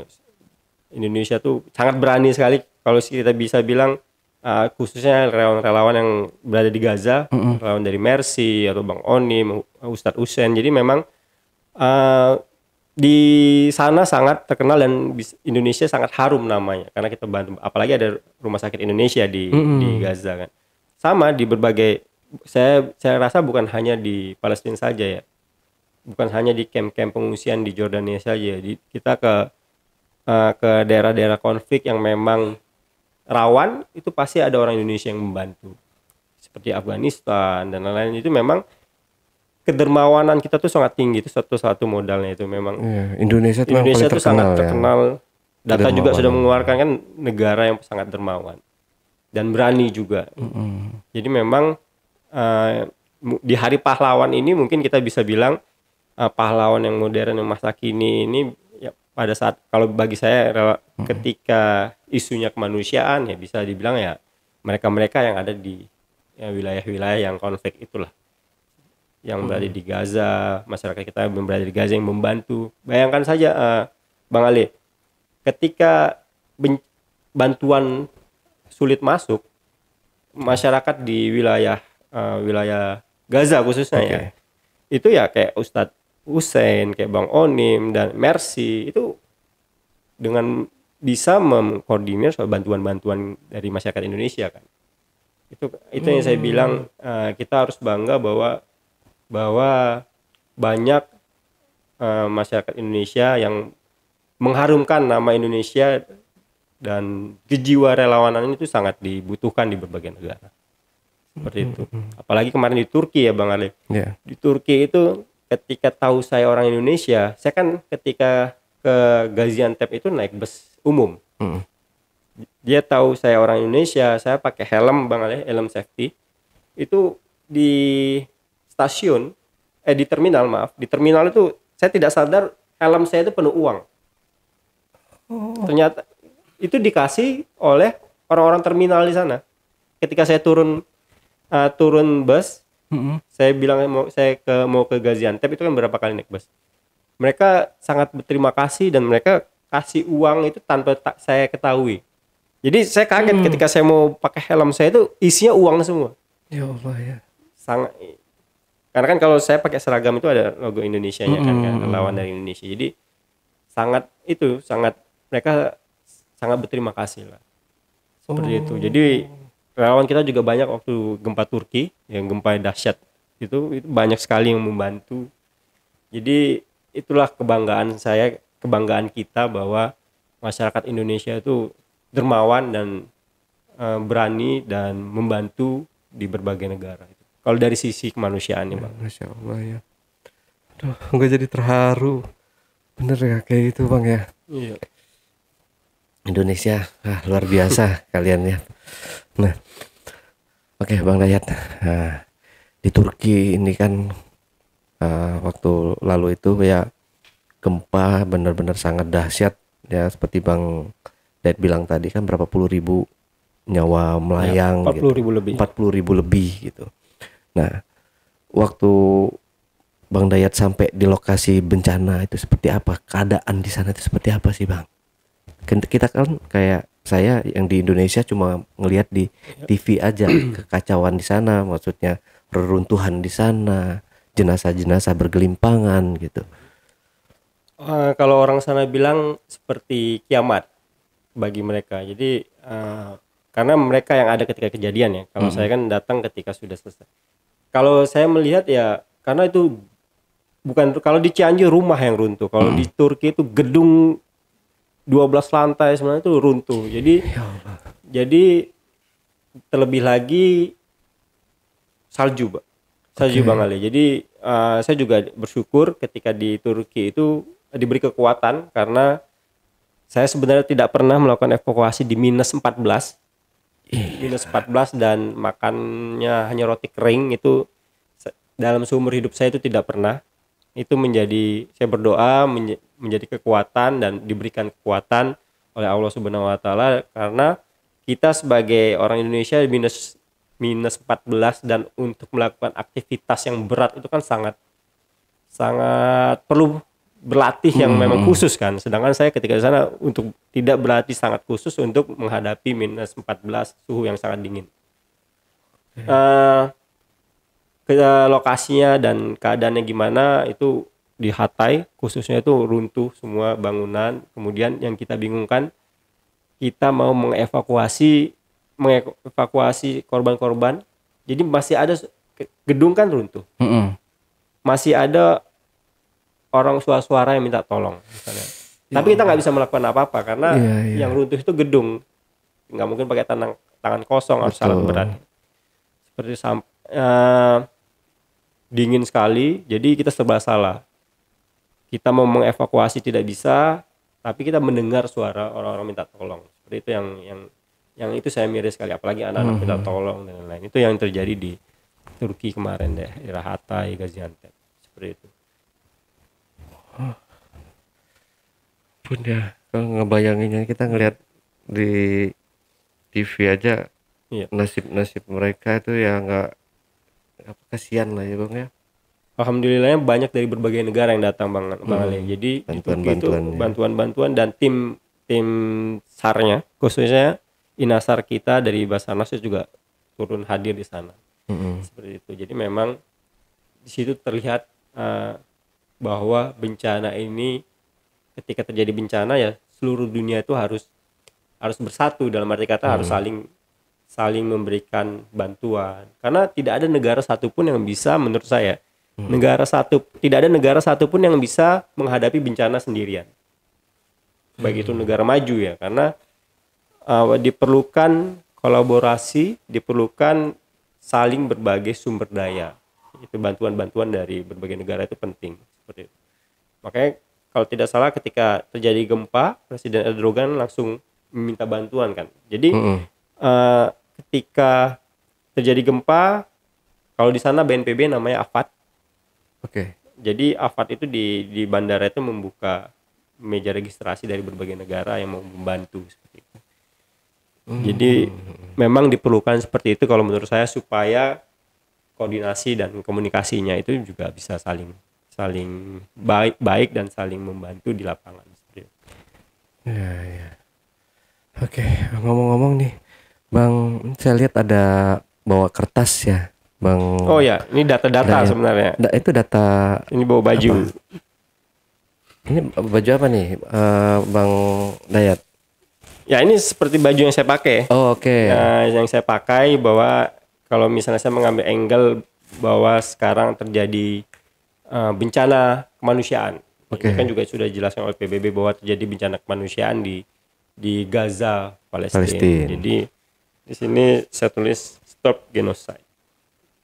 Indonesia tuh sangat berani sekali kalau kita bisa bilang uh, khususnya relawan-relawan yang berada di Gaza, mm -hmm. relawan dari Mercy atau Bang Oni Ustadz Usen. Jadi memang uh, di sana sangat terkenal dan Indonesia sangat harum namanya karena kita bantu apalagi ada rumah sakit Indonesia di mm -hmm. di Gaza kan sama di berbagai saya saya rasa bukan hanya di Palestina saja ya bukan hanya di camp-camp pengungsian di Jordania saja ya. di, kita ke uh, ke daerah-daerah konflik yang memang rawan itu pasti ada orang Indonesia yang membantu seperti Afghanistan dan lain-lain itu memang kedermawanan kita tuh sangat tinggi itu satu-satu modalnya itu memang. yeah, Indonesia tuh Indonesia tuh sangat ya. terkenal. Data dermawan. juga sudah mengeluarkan kan negara yang sangat dermawan dan berani juga. Mm -hmm. Jadi memang uh, di Hari Pahlawan ini mungkin kita bisa bilang uh, pahlawan yang modern yang masa kini ini ya pada saat kalau bagi saya mm -hmm. ketika isunya kemanusiaan ya bisa dibilang ya mereka-mereka yang ada di ya, wilayah-wilayah yang konflik itulah yang hmm. berada di Gaza, masyarakat kita yang berada di Gaza yang membantu. Bayangkan saja uh, Bang Ali, ketika bantuan sulit masuk, masyarakat di wilayah uh, wilayah Gaza khususnya okay. ya, itu ya kayak Ustadz Hussein, kayak Bang Onim dan Mercy itu dengan bisa mengkoordinir soal bantuan-bantuan dari masyarakat Indonesia kan. Itu itu hmm. yang saya hmm. bilang uh, kita harus bangga bahwa bahwa banyak uh, masyarakat Indonesia yang mengharumkan nama Indonesia dan kejiwa relawanan itu sangat dibutuhkan di berbagai negara seperti hmm, itu hmm, hmm. apalagi kemarin di Turki ya Bang Ali yeah. di Turki itu ketika tahu saya orang Indonesia saya kan ketika ke Gaziantep itu naik bus umum mm. dia tahu saya orang Indonesia saya pakai helm Bang Ali helm safety itu di stasiun eh di terminal maaf di terminal itu saya tidak sadar helm saya itu penuh uang oh. ternyata itu dikasih oleh orang-orang terminal di sana ketika saya turun uh, turun bus hmm saya bilang mau saya ke mau ke Gaziantep itu kan berapa kali naik bus mereka sangat berterima kasih dan mereka kasih uang itu tanpa ta- saya ketahui jadi saya kaget hmm. ketika saya mau pakai helm saya itu isinya uang semua ya Allah ya sangat karena kan kalau saya pakai seragam itu ada logo Indonesia nya mm -hmm. kan, kan lawan dari Indonesia jadi sangat itu sangat mereka sangat berterima kasih lah seperti oh. itu jadi relawan kita juga banyak waktu gempa Turki yang gempa dahsyat itu itu banyak sekali yang membantu jadi itulah kebanggaan saya kebanggaan kita bahwa masyarakat Indonesia itu dermawan dan e, berani dan membantu di berbagai negara kalau dari sisi kemanusiaan nih, Bang. Masya Allah ya. Aduh, gue jadi terharu. Bener ya kayak gitu, Bang ya. Iya. Indonesia, ah, luar biasa [LAUGHS] kalian ya. Nah. Oke, okay, Bang Dayat. Nah, di Turki ini kan uh, waktu lalu itu ya gempa benar-benar sangat dahsyat ya seperti Bang Dayat bilang tadi kan berapa puluh ribu nyawa melayang ya, puluh gitu. ribu lebih Empat puluh ribu lebih gitu Nah, waktu Bang Dayat sampai di lokasi bencana itu seperti apa? Keadaan di sana itu seperti apa sih, Bang? Kan kita kan kayak saya yang di Indonesia cuma ngelihat di ya. TV aja [CLEARS THROAT] kekacauan di sana, maksudnya reruntuhan di sana, jenazah-jenazah bergelimpangan gitu. Uh, kalau orang sana bilang seperti kiamat bagi mereka. Jadi uh, karena mereka yang ada ketika kejadian ya. Kalau hmm. saya kan datang ketika sudah selesai kalau saya melihat ya karena itu bukan kalau di Cianjur rumah yang runtuh, kalau hmm. di Turki itu gedung 12 lantai sebenarnya itu runtuh. Ya jadi ya jadi terlebih lagi salju, Pak. Salju okay. Bang Ali. Jadi uh, saya juga bersyukur ketika di Turki itu diberi kekuatan karena saya sebenarnya tidak pernah melakukan evakuasi di minus 14 minus 14 dan makannya hanya roti kering itu dalam seumur hidup saya itu tidak pernah itu menjadi saya berdoa menjadi kekuatan dan diberikan kekuatan oleh Allah Subhanahu wa taala karena kita sebagai orang Indonesia minus minus 14 dan untuk melakukan aktivitas yang berat itu kan sangat sangat perlu berlatih yang hmm. memang khusus kan. Sedangkan saya ketika di sana untuk tidak berlatih sangat khusus untuk menghadapi minus 14 suhu yang sangat dingin. Hmm. Uh, ke eh, lokasinya dan keadaannya gimana itu di Hatay khususnya itu runtuh semua bangunan. Kemudian yang kita bingungkan kita mau mengevakuasi mengevakuasi korban-korban. Jadi masih ada gedung kan runtuh. -hmm. Masih ada orang suara-suara yang minta tolong misalnya. Ya. Tapi iya, kita nggak iya. bisa melakukan apa-apa karena ya, ya. yang runtuh itu gedung, nggak mungkin pakai tangan tangan kosong harus sangat berat. Seperti uh, dingin sekali, jadi kita serba salah. Kita mau mengevakuasi tidak bisa, tapi kita mendengar suara orang-orang minta tolong. Seperti itu yang yang yang itu saya miris sekali, apalagi anak-anak minta mhm. tolong dan lain-lain. Itu yang terjadi di Turki kemarin deh, di Rahatai, Gaziantep. Seperti itu bunda kalau ngebayanginnya kita ngelihat di TV aja iya. nasib-nasib mereka itu ya nggak kasihan lah ya bang ya Alhamdulillahnya banyak dari berbagai negara yang datang bang, bang hmm. Ali. Jadi bantuan-bantuan ya. bantuan-bantuan dan tim tim sarnya khususnya inasar kita dari Basarnas juga turun hadir di sana. Hmm. Seperti itu. Jadi memang di situ terlihat uh, bahwa bencana ini ketika terjadi bencana ya seluruh dunia itu harus harus bersatu dalam arti kata hmm. harus saling saling memberikan bantuan karena tidak ada negara satupun yang bisa menurut saya hmm. negara satu tidak ada negara satupun yang bisa menghadapi bencana sendirian baik itu hmm. negara maju ya karena uh, diperlukan kolaborasi diperlukan saling berbagai sumber daya itu bantuan-bantuan dari berbagai negara itu penting seperti itu. Makanya kalau tidak salah ketika terjadi gempa Presiden Erdogan langsung meminta bantuan kan. Jadi mm -hmm. uh, ketika terjadi gempa kalau di sana BNPB namanya AFAD. Oke. Okay. Jadi AFAD itu di di bandara itu membuka meja registrasi dari berbagai negara yang mau membantu seperti itu. Mm. Jadi mm-hmm. memang diperlukan seperti itu kalau menurut saya supaya koordinasi dan komunikasinya itu juga bisa saling saling baik baik dan saling membantu di lapangan. Ya, ya. Oke, ngomong-ngomong nih, Bang, saya lihat ada bawa kertas ya, Bang. Oh ya, ini data-data ya. sebenarnya. Da, itu data. Ini bawa baju. Apa? Ini baju apa nih, uh, Bang Dayat? Ya ini seperti baju yang saya pakai. Oh, Oke. Okay. Nah, yang saya pakai bahwa kalau misalnya saya mengambil angle bahwa sekarang terjadi uh, bencana kemanusiaan. Okay. Ini kan juga sudah dijelaskan oleh PBB bahwa terjadi bencana kemanusiaan di di Gaza, Palestina. Palestine. Jadi di sini saya tulis stop genocide.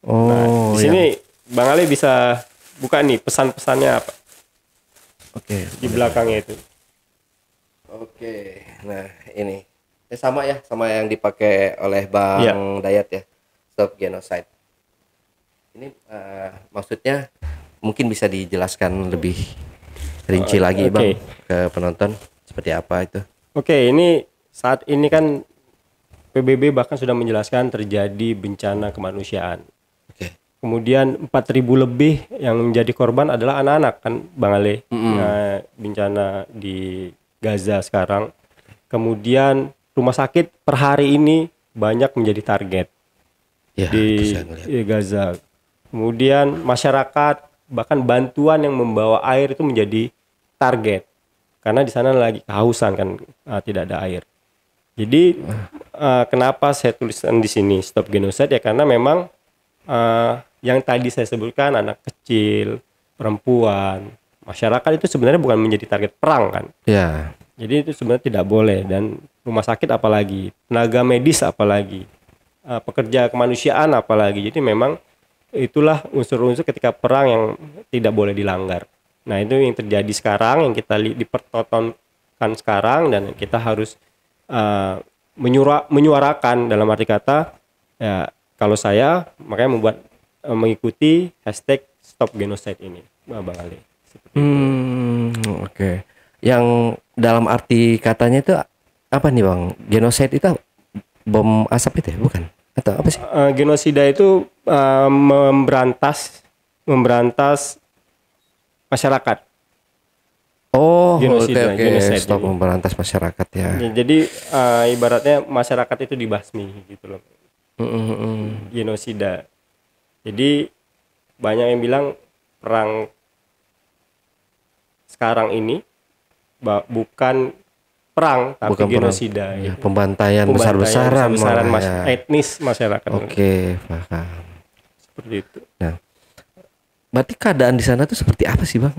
Oh. Nah, di iya. sini iya. Bang Ali bisa buka nih pesan-pesannya apa? Oke. Okay, di belakangnya itu. Oke. Nah, ini. Eh sama ya, sama yang dipakai oleh Bang yeah. Dayat ya. Stop Genocide. Ini uh, maksudnya mungkin bisa dijelaskan lebih rinci oh, lagi, okay. Bang, ke penonton seperti apa itu. Oke, okay, ini saat ini kan PBB bahkan sudah menjelaskan terjadi bencana kemanusiaan. Oke. Okay. Kemudian 4.000 lebih yang menjadi korban adalah anak-anak kan Bang Ale. Mm -hmm. nah, bencana di Gaza sekarang. Kemudian rumah sakit per hari ini banyak menjadi target ya, di iya, Gaza. Kemudian masyarakat bahkan bantuan yang membawa air itu menjadi target karena di sana lagi kehausan kan uh, tidak ada air. Jadi uh, kenapa saya tuliskan di sini stop genosida ya karena memang uh, yang tadi saya sebutkan anak kecil, perempuan, masyarakat itu sebenarnya bukan menjadi target perang kan. Ya. Jadi itu sebenarnya tidak boleh dan rumah sakit apalagi, tenaga medis apalagi uh, pekerja kemanusiaan apalagi. Jadi memang itulah unsur-unsur ketika perang yang tidak boleh dilanggar. Nah, itu yang terjadi sekarang yang kita dipertontonkan sekarang dan kita harus uh, menyura, menyuarakan dalam arti kata ya kalau saya makanya membuat uh, mengikuti hashtag stop genocide ini. Bang Ali. Hmm, oke. Okay. Yang dalam arti katanya itu apa nih, Bang? Genocide itu bom asap itu ya, bukan? atau apa sih? Uh, genosida itu uh, memberantas memberantas masyarakat. Oh, genosida, okay, okay. genosida. Stop memberantas masyarakat ya. ya jadi uh, ibaratnya masyarakat itu dibasmi gitu loh. Mm hmm Genosida. Jadi banyak yang bilang perang sekarang ini bukan perang tapi Bukan genosida perang. Ya, iya. pembantaian, besar-besaran besar mas ya. etnis masyarakat oke okay, paham seperti itu nah berarti keadaan di sana tuh seperti apa sih bang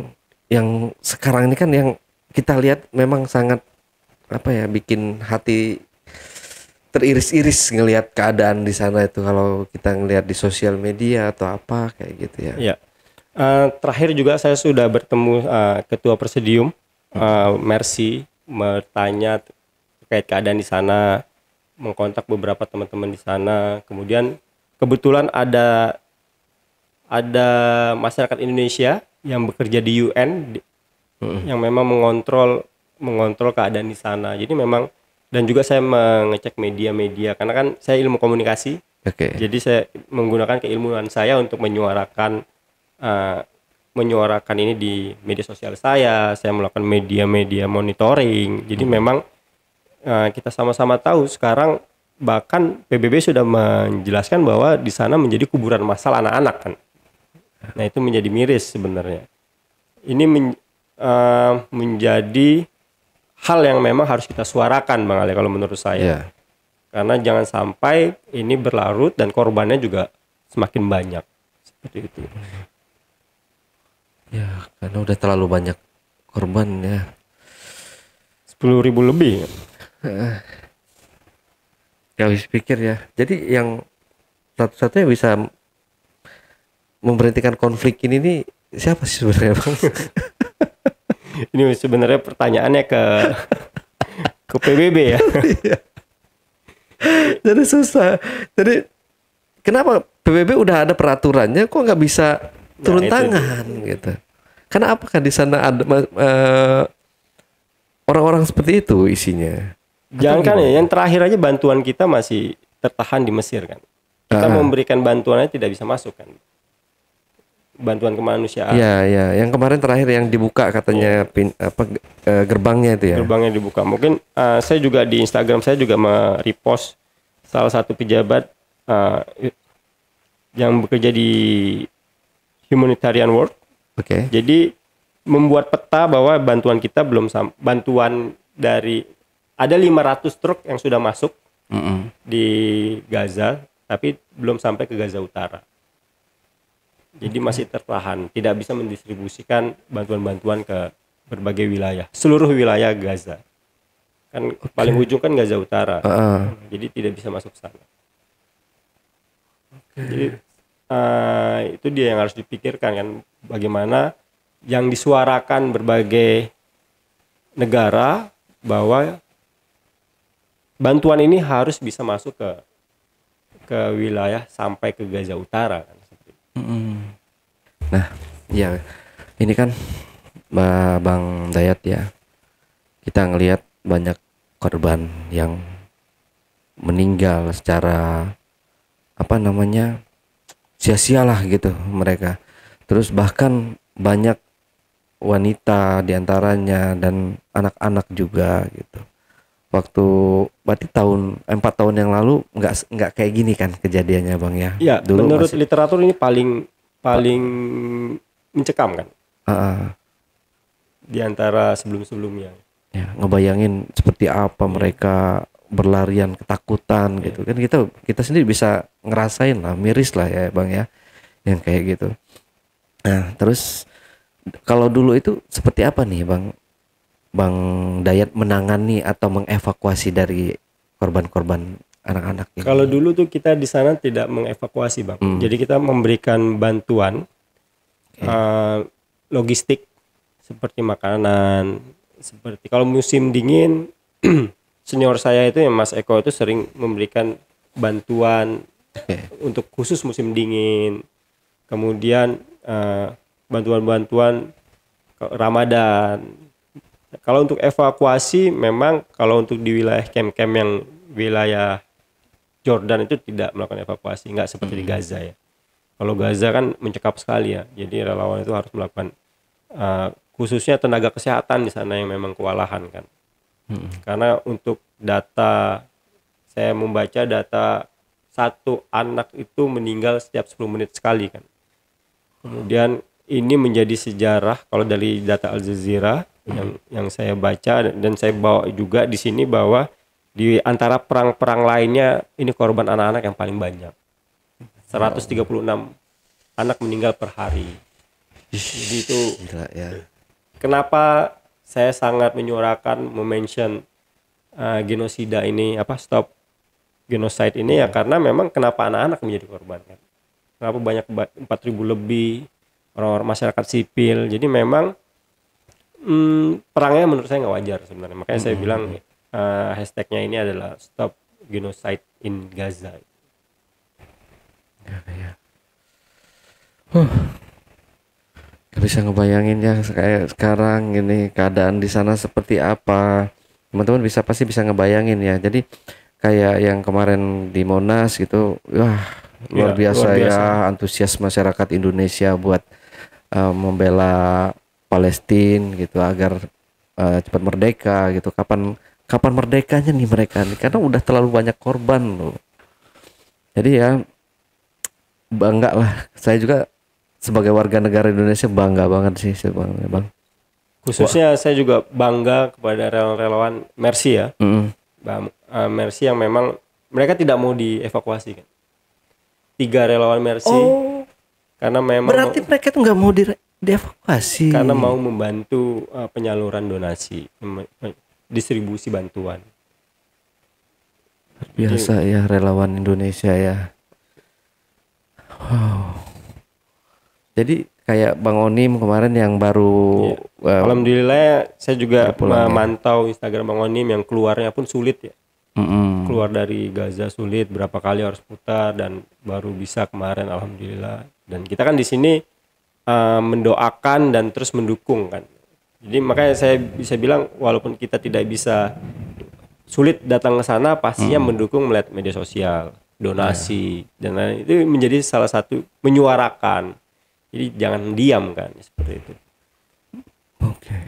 yang sekarang ini kan yang kita lihat memang sangat apa ya bikin hati teriris-iris ngelihat keadaan di sana itu kalau kita ngelihat di sosial media atau apa kayak gitu ya. Ya. Uh, terakhir juga saya sudah bertemu uh, ketua presidium uh, Mercy bertanya terkait keadaan di sana, mengkontak beberapa teman-teman di sana. Kemudian kebetulan ada ada masyarakat Indonesia yang bekerja di UN di, hmm. yang memang mengontrol mengontrol keadaan di sana. Jadi memang dan juga saya mengecek media-media karena kan saya ilmu komunikasi. Okay. Jadi saya menggunakan keilmuan saya untuk menyuarakan uh, menyuarakan ini di media sosial saya saya melakukan media-media monitoring jadi hmm. memang uh, kita sama-sama tahu sekarang bahkan PBB sudah menjelaskan bahwa di sana menjadi kuburan massal anak-anak kan nah itu menjadi miris sebenarnya ini men, uh, menjadi hal yang memang harus kita suarakan bang Ali kalau menurut saya yeah. karena jangan sampai ini berlarut dan korbannya juga semakin banyak seperti itu Ya, karena udah terlalu banyak korban ya. Sepuluh ribu lebih. ya, ya habis pikir ya. Jadi yang satu-satunya bisa memberhentikan konflik ini nih siapa sih sebenarnya bang? [LAUGHS] ini sebenarnya pertanyaannya ke ke PBB ya. [LAUGHS] Iya. jadi susah. Jadi kenapa PBB udah ada peraturannya kok nggak bisa Ya, turun nah, tangan itu. gitu. Karena apakah di sana ada orang orang-orang seperti itu isinya? Jangan kan ya, yang terakhir aja bantuan kita masih tertahan di Mesir kan. Kita uh memberikan bantuannya tidak bisa masuk kan. Bantuan kemanusiaan. Iya, iya. Yang kemarin terakhir yang dibuka katanya yeah. pin, apa e, gerbangnya itu ya. Gerbangnya dibuka. Mungkin uh, saya juga di Instagram saya juga merepost salah satu pejabat uh, yang bekerja di humanitarian work. Oke. Okay. Jadi membuat peta bahwa bantuan kita belum bantuan dari ada 500 truk yang sudah masuk mm -hmm. di Gaza tapi belum sampai ke Gaza Utara. Jadi masih tertahan, tidak bisa mendistribusikan bantuan-bantuan ke berbagai wilayah, seluruh wilayah Gaza. Kan okay. paling ujung kan Gaza Utara. -uh. Jadi tidak bisa masuk sana. Okay. Jadi uh, itu dia yang harus dipikirkan kan bagaimana yang disuarakan berbagai negara bahwa bantuan ini harus bisa masuk ke ke wilayah sampai ke Gaza Utara kan. Nah, ya ini kan Bang Dayat ya kita ngelihat banyak korban yang meninggal secara apa namanya sia-sialah gitu mereka terus bahkan banyak wanita diantaranya dan anak-anak juga gitu waktu berarti tahun empat tahun yang lalu nggak nggak kayak gini kan kejadiannya bang ya? Iya. menurut masih, literatur ini paling paling mencekam kan? Uh, uh, Di antara sebelum-sebelumnya. Ya ngebayangin seperti apa mereka berlarian ketakutan iya. gitu kan kita kita sendiri bisa ngerasain lah miris lah ya bang ya yang kayak gitu nah terus kalau dulu itu seperti apa nih bang bang Dayat menangani atau mengevakuasi dari korban-korban anak-anak ini? kalau dulu tuh kita di sana tidak mengevakuasi bang hmm. jadi kita memberikan bantuan okay. uh, eh, logistik seperti makanan seperti kalau musim dingin [CLEARS THROAT] senior saya itu yang Mas Eko itu sering memberikan bantuan untuk khusus musim dingin. Kemudian bantuan eh, bantuan-bantuan Ramadan. Kalau untuk evakuasi memang kalau untuk di wilayah kem-kem yang wilayah Jordan itu tidak melakukan evakuasi, nggak seperti hmm. di Gaza ya. Kalau Gaza kan mencekap sekali ya, jadi relawan itu harus melakukan uh, khususnya tenaga kesehatan di sana yang memang kewalahan kan karena untuk data saya membaca data satu anak itu meninggal setiap 10 menit sekali kan kemudian ini menjadi sejarah kalau dari data Al Jazeera yang yang saya baca dan saya bawa juga di sini bahwa di antara perang-perang lainnya ini korban anak-anak yang paling banyak 136 anak meninggal per hari jadi itu Gila, ya. kenapa saya sangat menyuarakan mention uh, eh, genosida ini apa stop genocide ini ya, iya. karena memang kenapa anak-anak menjadi korban kan. Kenapa banyak 4000 lebih orang-orang masyarakat sipil. Jadi memang hmm, perangnya menurut saya nggak wajar sebenarnya. Makanya saya hmm. bilang uh, hashtagnya ini adalah stop genocide in Gaza. Ya, ya. Huh bisa ngebayangin ya kayak sekarang ini keadaan di sana seperti apa. Teman-teman bisa pasti bisa ngebayangin ya. Jadi kayak yang kemarin di Monas gitu, wah luar, iya, ya, biasa, luar biasa ya antusias masyarakat Indonesia buat uh, membela Palestina gitu agar uh, cepat merdeka gitu. Kapan kapan merdekanya nih mereka nih? Karena udah terlalu banyak korban loh. Jadi ya bangga lah. Saya juga sebagai warga negara Indonesia bangga banget sih sebenarnya bang. Khususnya Wah. saya juga bangga kepada relawan-relawan Mercy ya, mm. Mercy yang memang mereka tidak mau dievakuasi kan. Tiga relawan Mercy oh, karena memang berarti mau, mereka itu nggak mau di, dievakuasi karena mau membantu uh, penyaluran donasi, eh, distribusi bantuan. Biasa ya relawan Indonesia ya. Wow jadi kayak Bang Onim kemarin yang baru iya. uh, Alhamdulillah saya juga ya. memantau ya. Instagram Bang Onim yang keluarnya pun sulit ya. Mm-hmm. Keluar dari Gaza sulit, berapa kali harus putar dan baru bisa kemarin alhamdulillah. Dan kita kan di sini uh, mendoakan dan terus mendukung kan. Jadi makanya saya bisa bilang walaupun kita tidak bisa sulit datang ke sana pastinya mm-hmm. mendukung melihat media sosial, donasi yeah. dan lain itu menjadi salah satu menyuarakan jadi jangan diam kan seperti itu oke okay.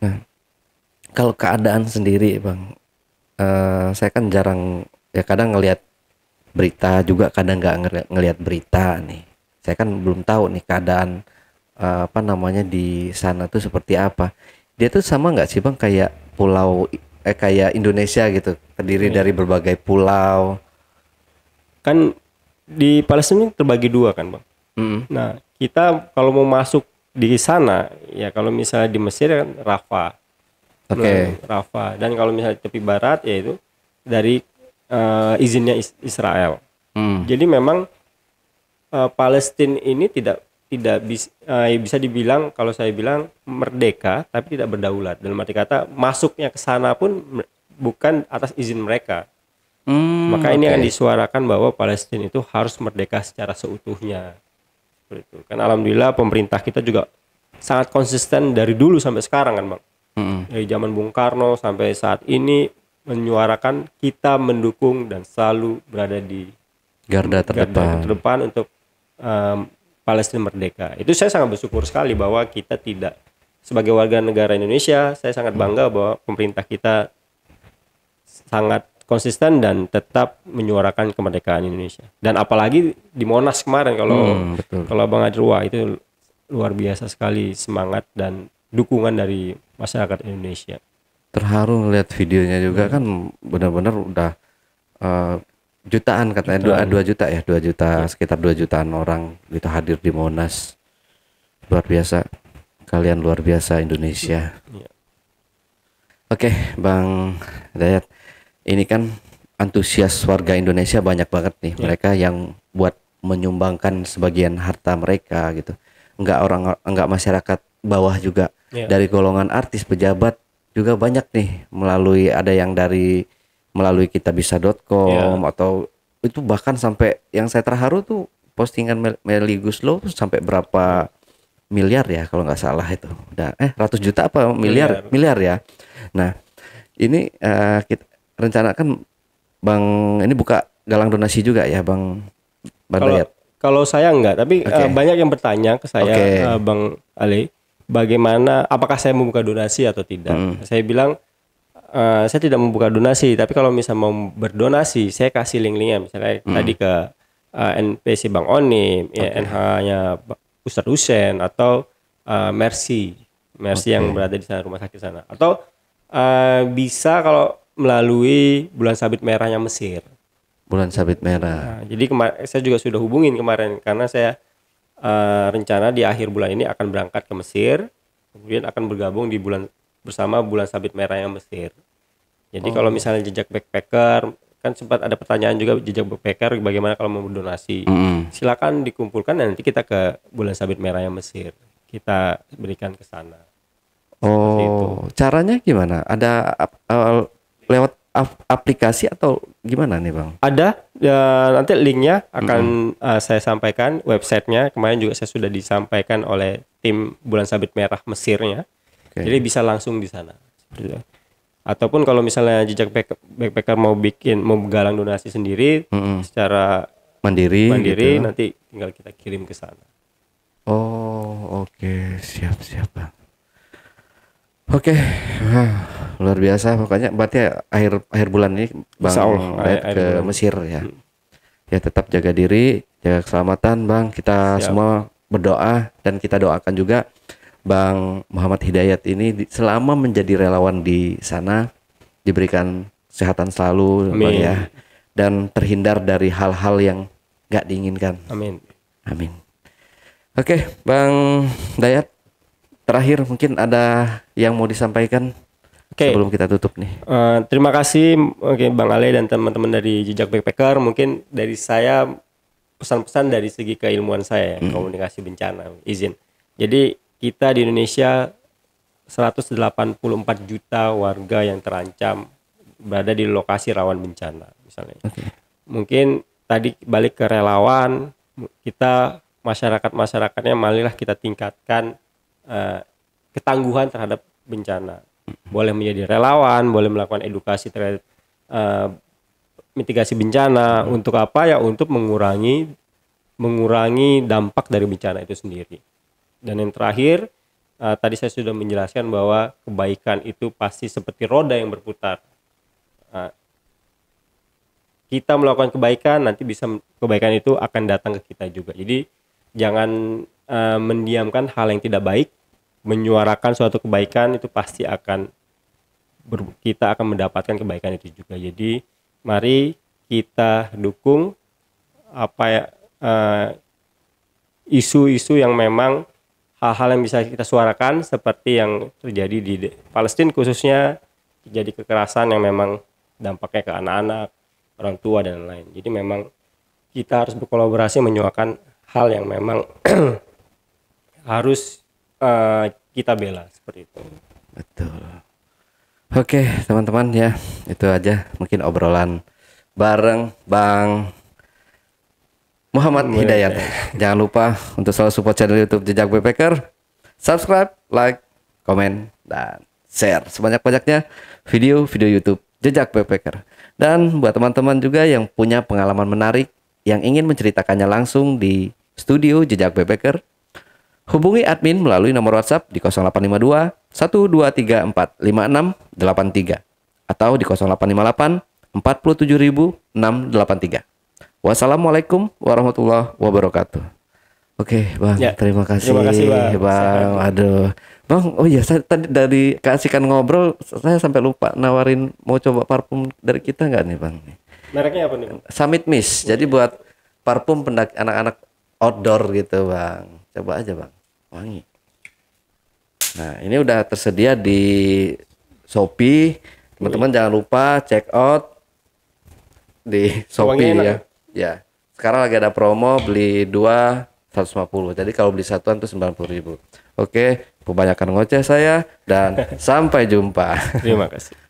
nah kalau keadaan sendiri bang uh, saya kan jarang ya kadang ngelihat berita juga kadang nggak ngelihat berita nih saya kan belum tahu nih keadaan uh, apa namanya di sana tuh seperti apa dia tuh sama nggak sih bang kayak pulau eh kayak Indonesia gitu terdiri hmm. dari berbagai pulau kan di Palestina terbagi dua kan bang Mm. Nah, kita kalau mau masuk di sana, ya kalau misalnya di Mesir kan Rafa. Oke. Okay. Nah, Rafa. Dan kalau misalnya tepi barat yaitu dari uh, izinnya Israel. Mm. Jadi memang uh, Palestina ini tidak tidak bis, uh, bisa dibilang kalau saya bilang merdeka tapi tidak berdaulat. Dalam arti kata masuknya ke sana pun bukan atas izin mereka. Hmm, Maka ini okay. akan disuarakan bahwa Palestina itu harus merdeka secara seutuhnya seperti itu kan alhamdulillah pemerintah kita juga sangat konsisten dari dulu sampai sekarang kan bang hmm. dari zaman Bung Karno sampai saat ini menyuarakan kita mendukung dan selalu berada di garda terdepan garda terdepan untuk um, Palestina merdeka itu saya sangat bersyukur sekali bahwa kita tidak sebagai warga negara Indonesia saya sangat bangga bahwa pemerintah kita sangat konsisten dan tetap menyuarakan kemerdekaan Indonesia. Dan apalagi di Monas kemarin kalau hmm, betul. kalau Bang Adrua itu luar biasa sekali semangat dan dukungan dari masyarakat Indonesia. Terharu melihat videonya juga hmm. kan benar-benar udah uh, jutaan katanya dua dua juta ya dua juta ya. sekitar dua jutaan orang itu hadir di Monas luar biasa kalian luar biasa Indonesia. Ya. Oke, Bang Dayat ini kan antusias warga Indonesia banyak banget nih yeah. mereka yang buat menyumbangkan sebagian harta mereka gitu Enggak orang enggak masyarakat bawah juga yeah. dari golongan artis pejabat juga banyak nih melalui ada yang dari melalui kita kitabisa.com yeah. atau itu bahkan sampai yang saya terharu tuh postingan Mel Meli Guslo sampai berapa miliar ya kalau nggak salah itu udah eh ratus juta apa miliar miliar, miliar ya nah ini uh, kita rencana kan Bang ini buka galang donasi juga ya Bang Bandayat. Kalau, ya? kalau saya enggak, tapi eh, okay. uh, banyak yang bertanya ke saya okay. uh, eh, Bang Ali, bagaimana apakah saya membuka donasi atau tidak. Hmm. Saya bilang uh, saya tidak membuka donasi, tapi kalau misal mau berdonasi, saya kasih link-linknya misalnya hmm. tadi ke uh, NPC Bang Oni, okay. ya, NH-nya Ustadz Husen atau uh, Mercy, Mercy okay. yang berada di sana rumah sakit sana. Atau uh, bisa kalau melalui bulan sabit merahnya Mesir. Bulan sabit merah. Nah, jadi saya juga sudah hubungin kemarin karena saya uh, rencana di akhir bulan ini akan berangkat ke Mesir, kemudian akan bergabung di bulan bersama bulan sabit merahnya Mesir. Jadi oh. kalau misalnya jejak backpacker kan sempat ada pertanyaan juga jejak backpacker bagaimana kalau mau donasi, Mm. Silakan dikumpulkan dan nanti kita ke bulan sabit merahnya Mesir. Kita berikan ke sana. Oh, caranya gimana? Ada uh, lewat aplikasi atau gimana nih bang? Ada ya, nanti linknya akan mm -hmm. uh, saya sampaikan websitenya kemarin juga saya sudah disampaikan oleh tim Bulan Sabit Merah Mesirnya, okay. jadi bisa langsung di sana. Ataupun kalau misalnya jejak backpacker mau bikin mau galang donasi sendiri mm -hmm. secara mandiri, mandiri gitu. Ya? nanti tinggal kita kirim ke sana. Oh oke okay. siap siap bang. Oke, okay. luar biasa pokoknya berarti akhir akhir bulan ini Bang Saul, ke Mesir ya. Hmm. Ya tetap jaga diri, jaga keselamatan Bang. Kita Siap. semua berdoa dan kita doakan juga Bang Muhammad Hidayat ini selama menjadi relawan di sana diberikan kesehatan selalu Amin. Bang ya dan terhindar dari hal-hal yang nggak diinginkan. Amin. Amin. Oke, okay, Bang Dayat terakhir mungkin ada yang mau disampaikan okay. sebelum kita tutup nih. Uh, terima kasih okay, Bang Ale dan teman-teman dari Jejak Backpacker. Mungkin dari saya pesan-pesan dari segi keilmuan saya ya, hmm. komunikasi bencana izin. Jadi kita di Indonesia 184 juta warga yang terancam berada di lokasi rawan bencana misalnya. Okay. Mungkin tadi balik ke relawan kita masyarakat masyarakatnya malilah kita tingkatkan Eh, ketangguhan terhadap bencana. Boleh menjadi relawan, boleh melakukan edukasi terhadap uh, mitigasi bencana. Hmm. Untuk apa ya? Untuk mengurangi mengurangi dampak dari bencana itu sendiri. Dan yang terakhir, uh, tadi saya sudah menjelaskan bahwa kebaikan itu pasti seperti roda yang berputar. Uh, kita melakukan kebaikan, nanti bisa kebaikan itu akan datang ke kita juga. Jadi jangan uh, mendiamkan hal yang tidak baik, menyuarakan suatu kebaikan itu pasti akan kita akan mendapatkan kebaikan itu juga. Jadi mari kita dukung apa ya uh, isu-isu yang memang hal-hal yang bisa kita suarakan seperti yang terjadi di Palestina khususnya terjadi kekerasan yang memang dampaknya ke anak-anak, orang tua dan lain. Jadi memang kita harus berkolaborasi menyuarakan hal yang memang [CLEARS THROAT] harus uh, kita bela seperti itu. Betul. Oke, teman-teman ya, itu aja mungkin obrolan bareng Bang Muhammad Hidayat. Jangan lupa untuk selalu support channel YouTube Jejak Backpacker. Subscribe, like, komen, dan share sebanyak-banyaknya video-video YouTube Jejak Backpacker. Dan buat teman-teman juga yang punya pengalaman menarik yang ingin menceritakannya langsung di studio Jejak Backpacker, Hubungi admin melalui nomor WhatsApp di 0852 1234 5683 atau di 0858 47683. Wassalamualaikum warahmatullahi wabarakatuh. Oke, Bang. Ya. Terima kasih. Terima kasih, Bang. bang. Aduh. Bang, oh iya saya tadi dari keasikan ngobrol saya sampai lupa nawarin mau coba parfum dari kita nggak nih, Bang? Mereknya apa nih? Bang? Summit Miss. Jadi buat parfum pendak anak-anak outdoor gitu, Bang coba aja bang wangi nah ini udah tersedia di Shopee teman-teman iya. jangan lupa check out di Shopee ya. ya ya sekarang lagi ada promo beli dua 150 jadi kalau beli satuan itu 90 ribu oke kebanyakan ngoceh saya dan [LAUGHS] sampai jumpa terima kasih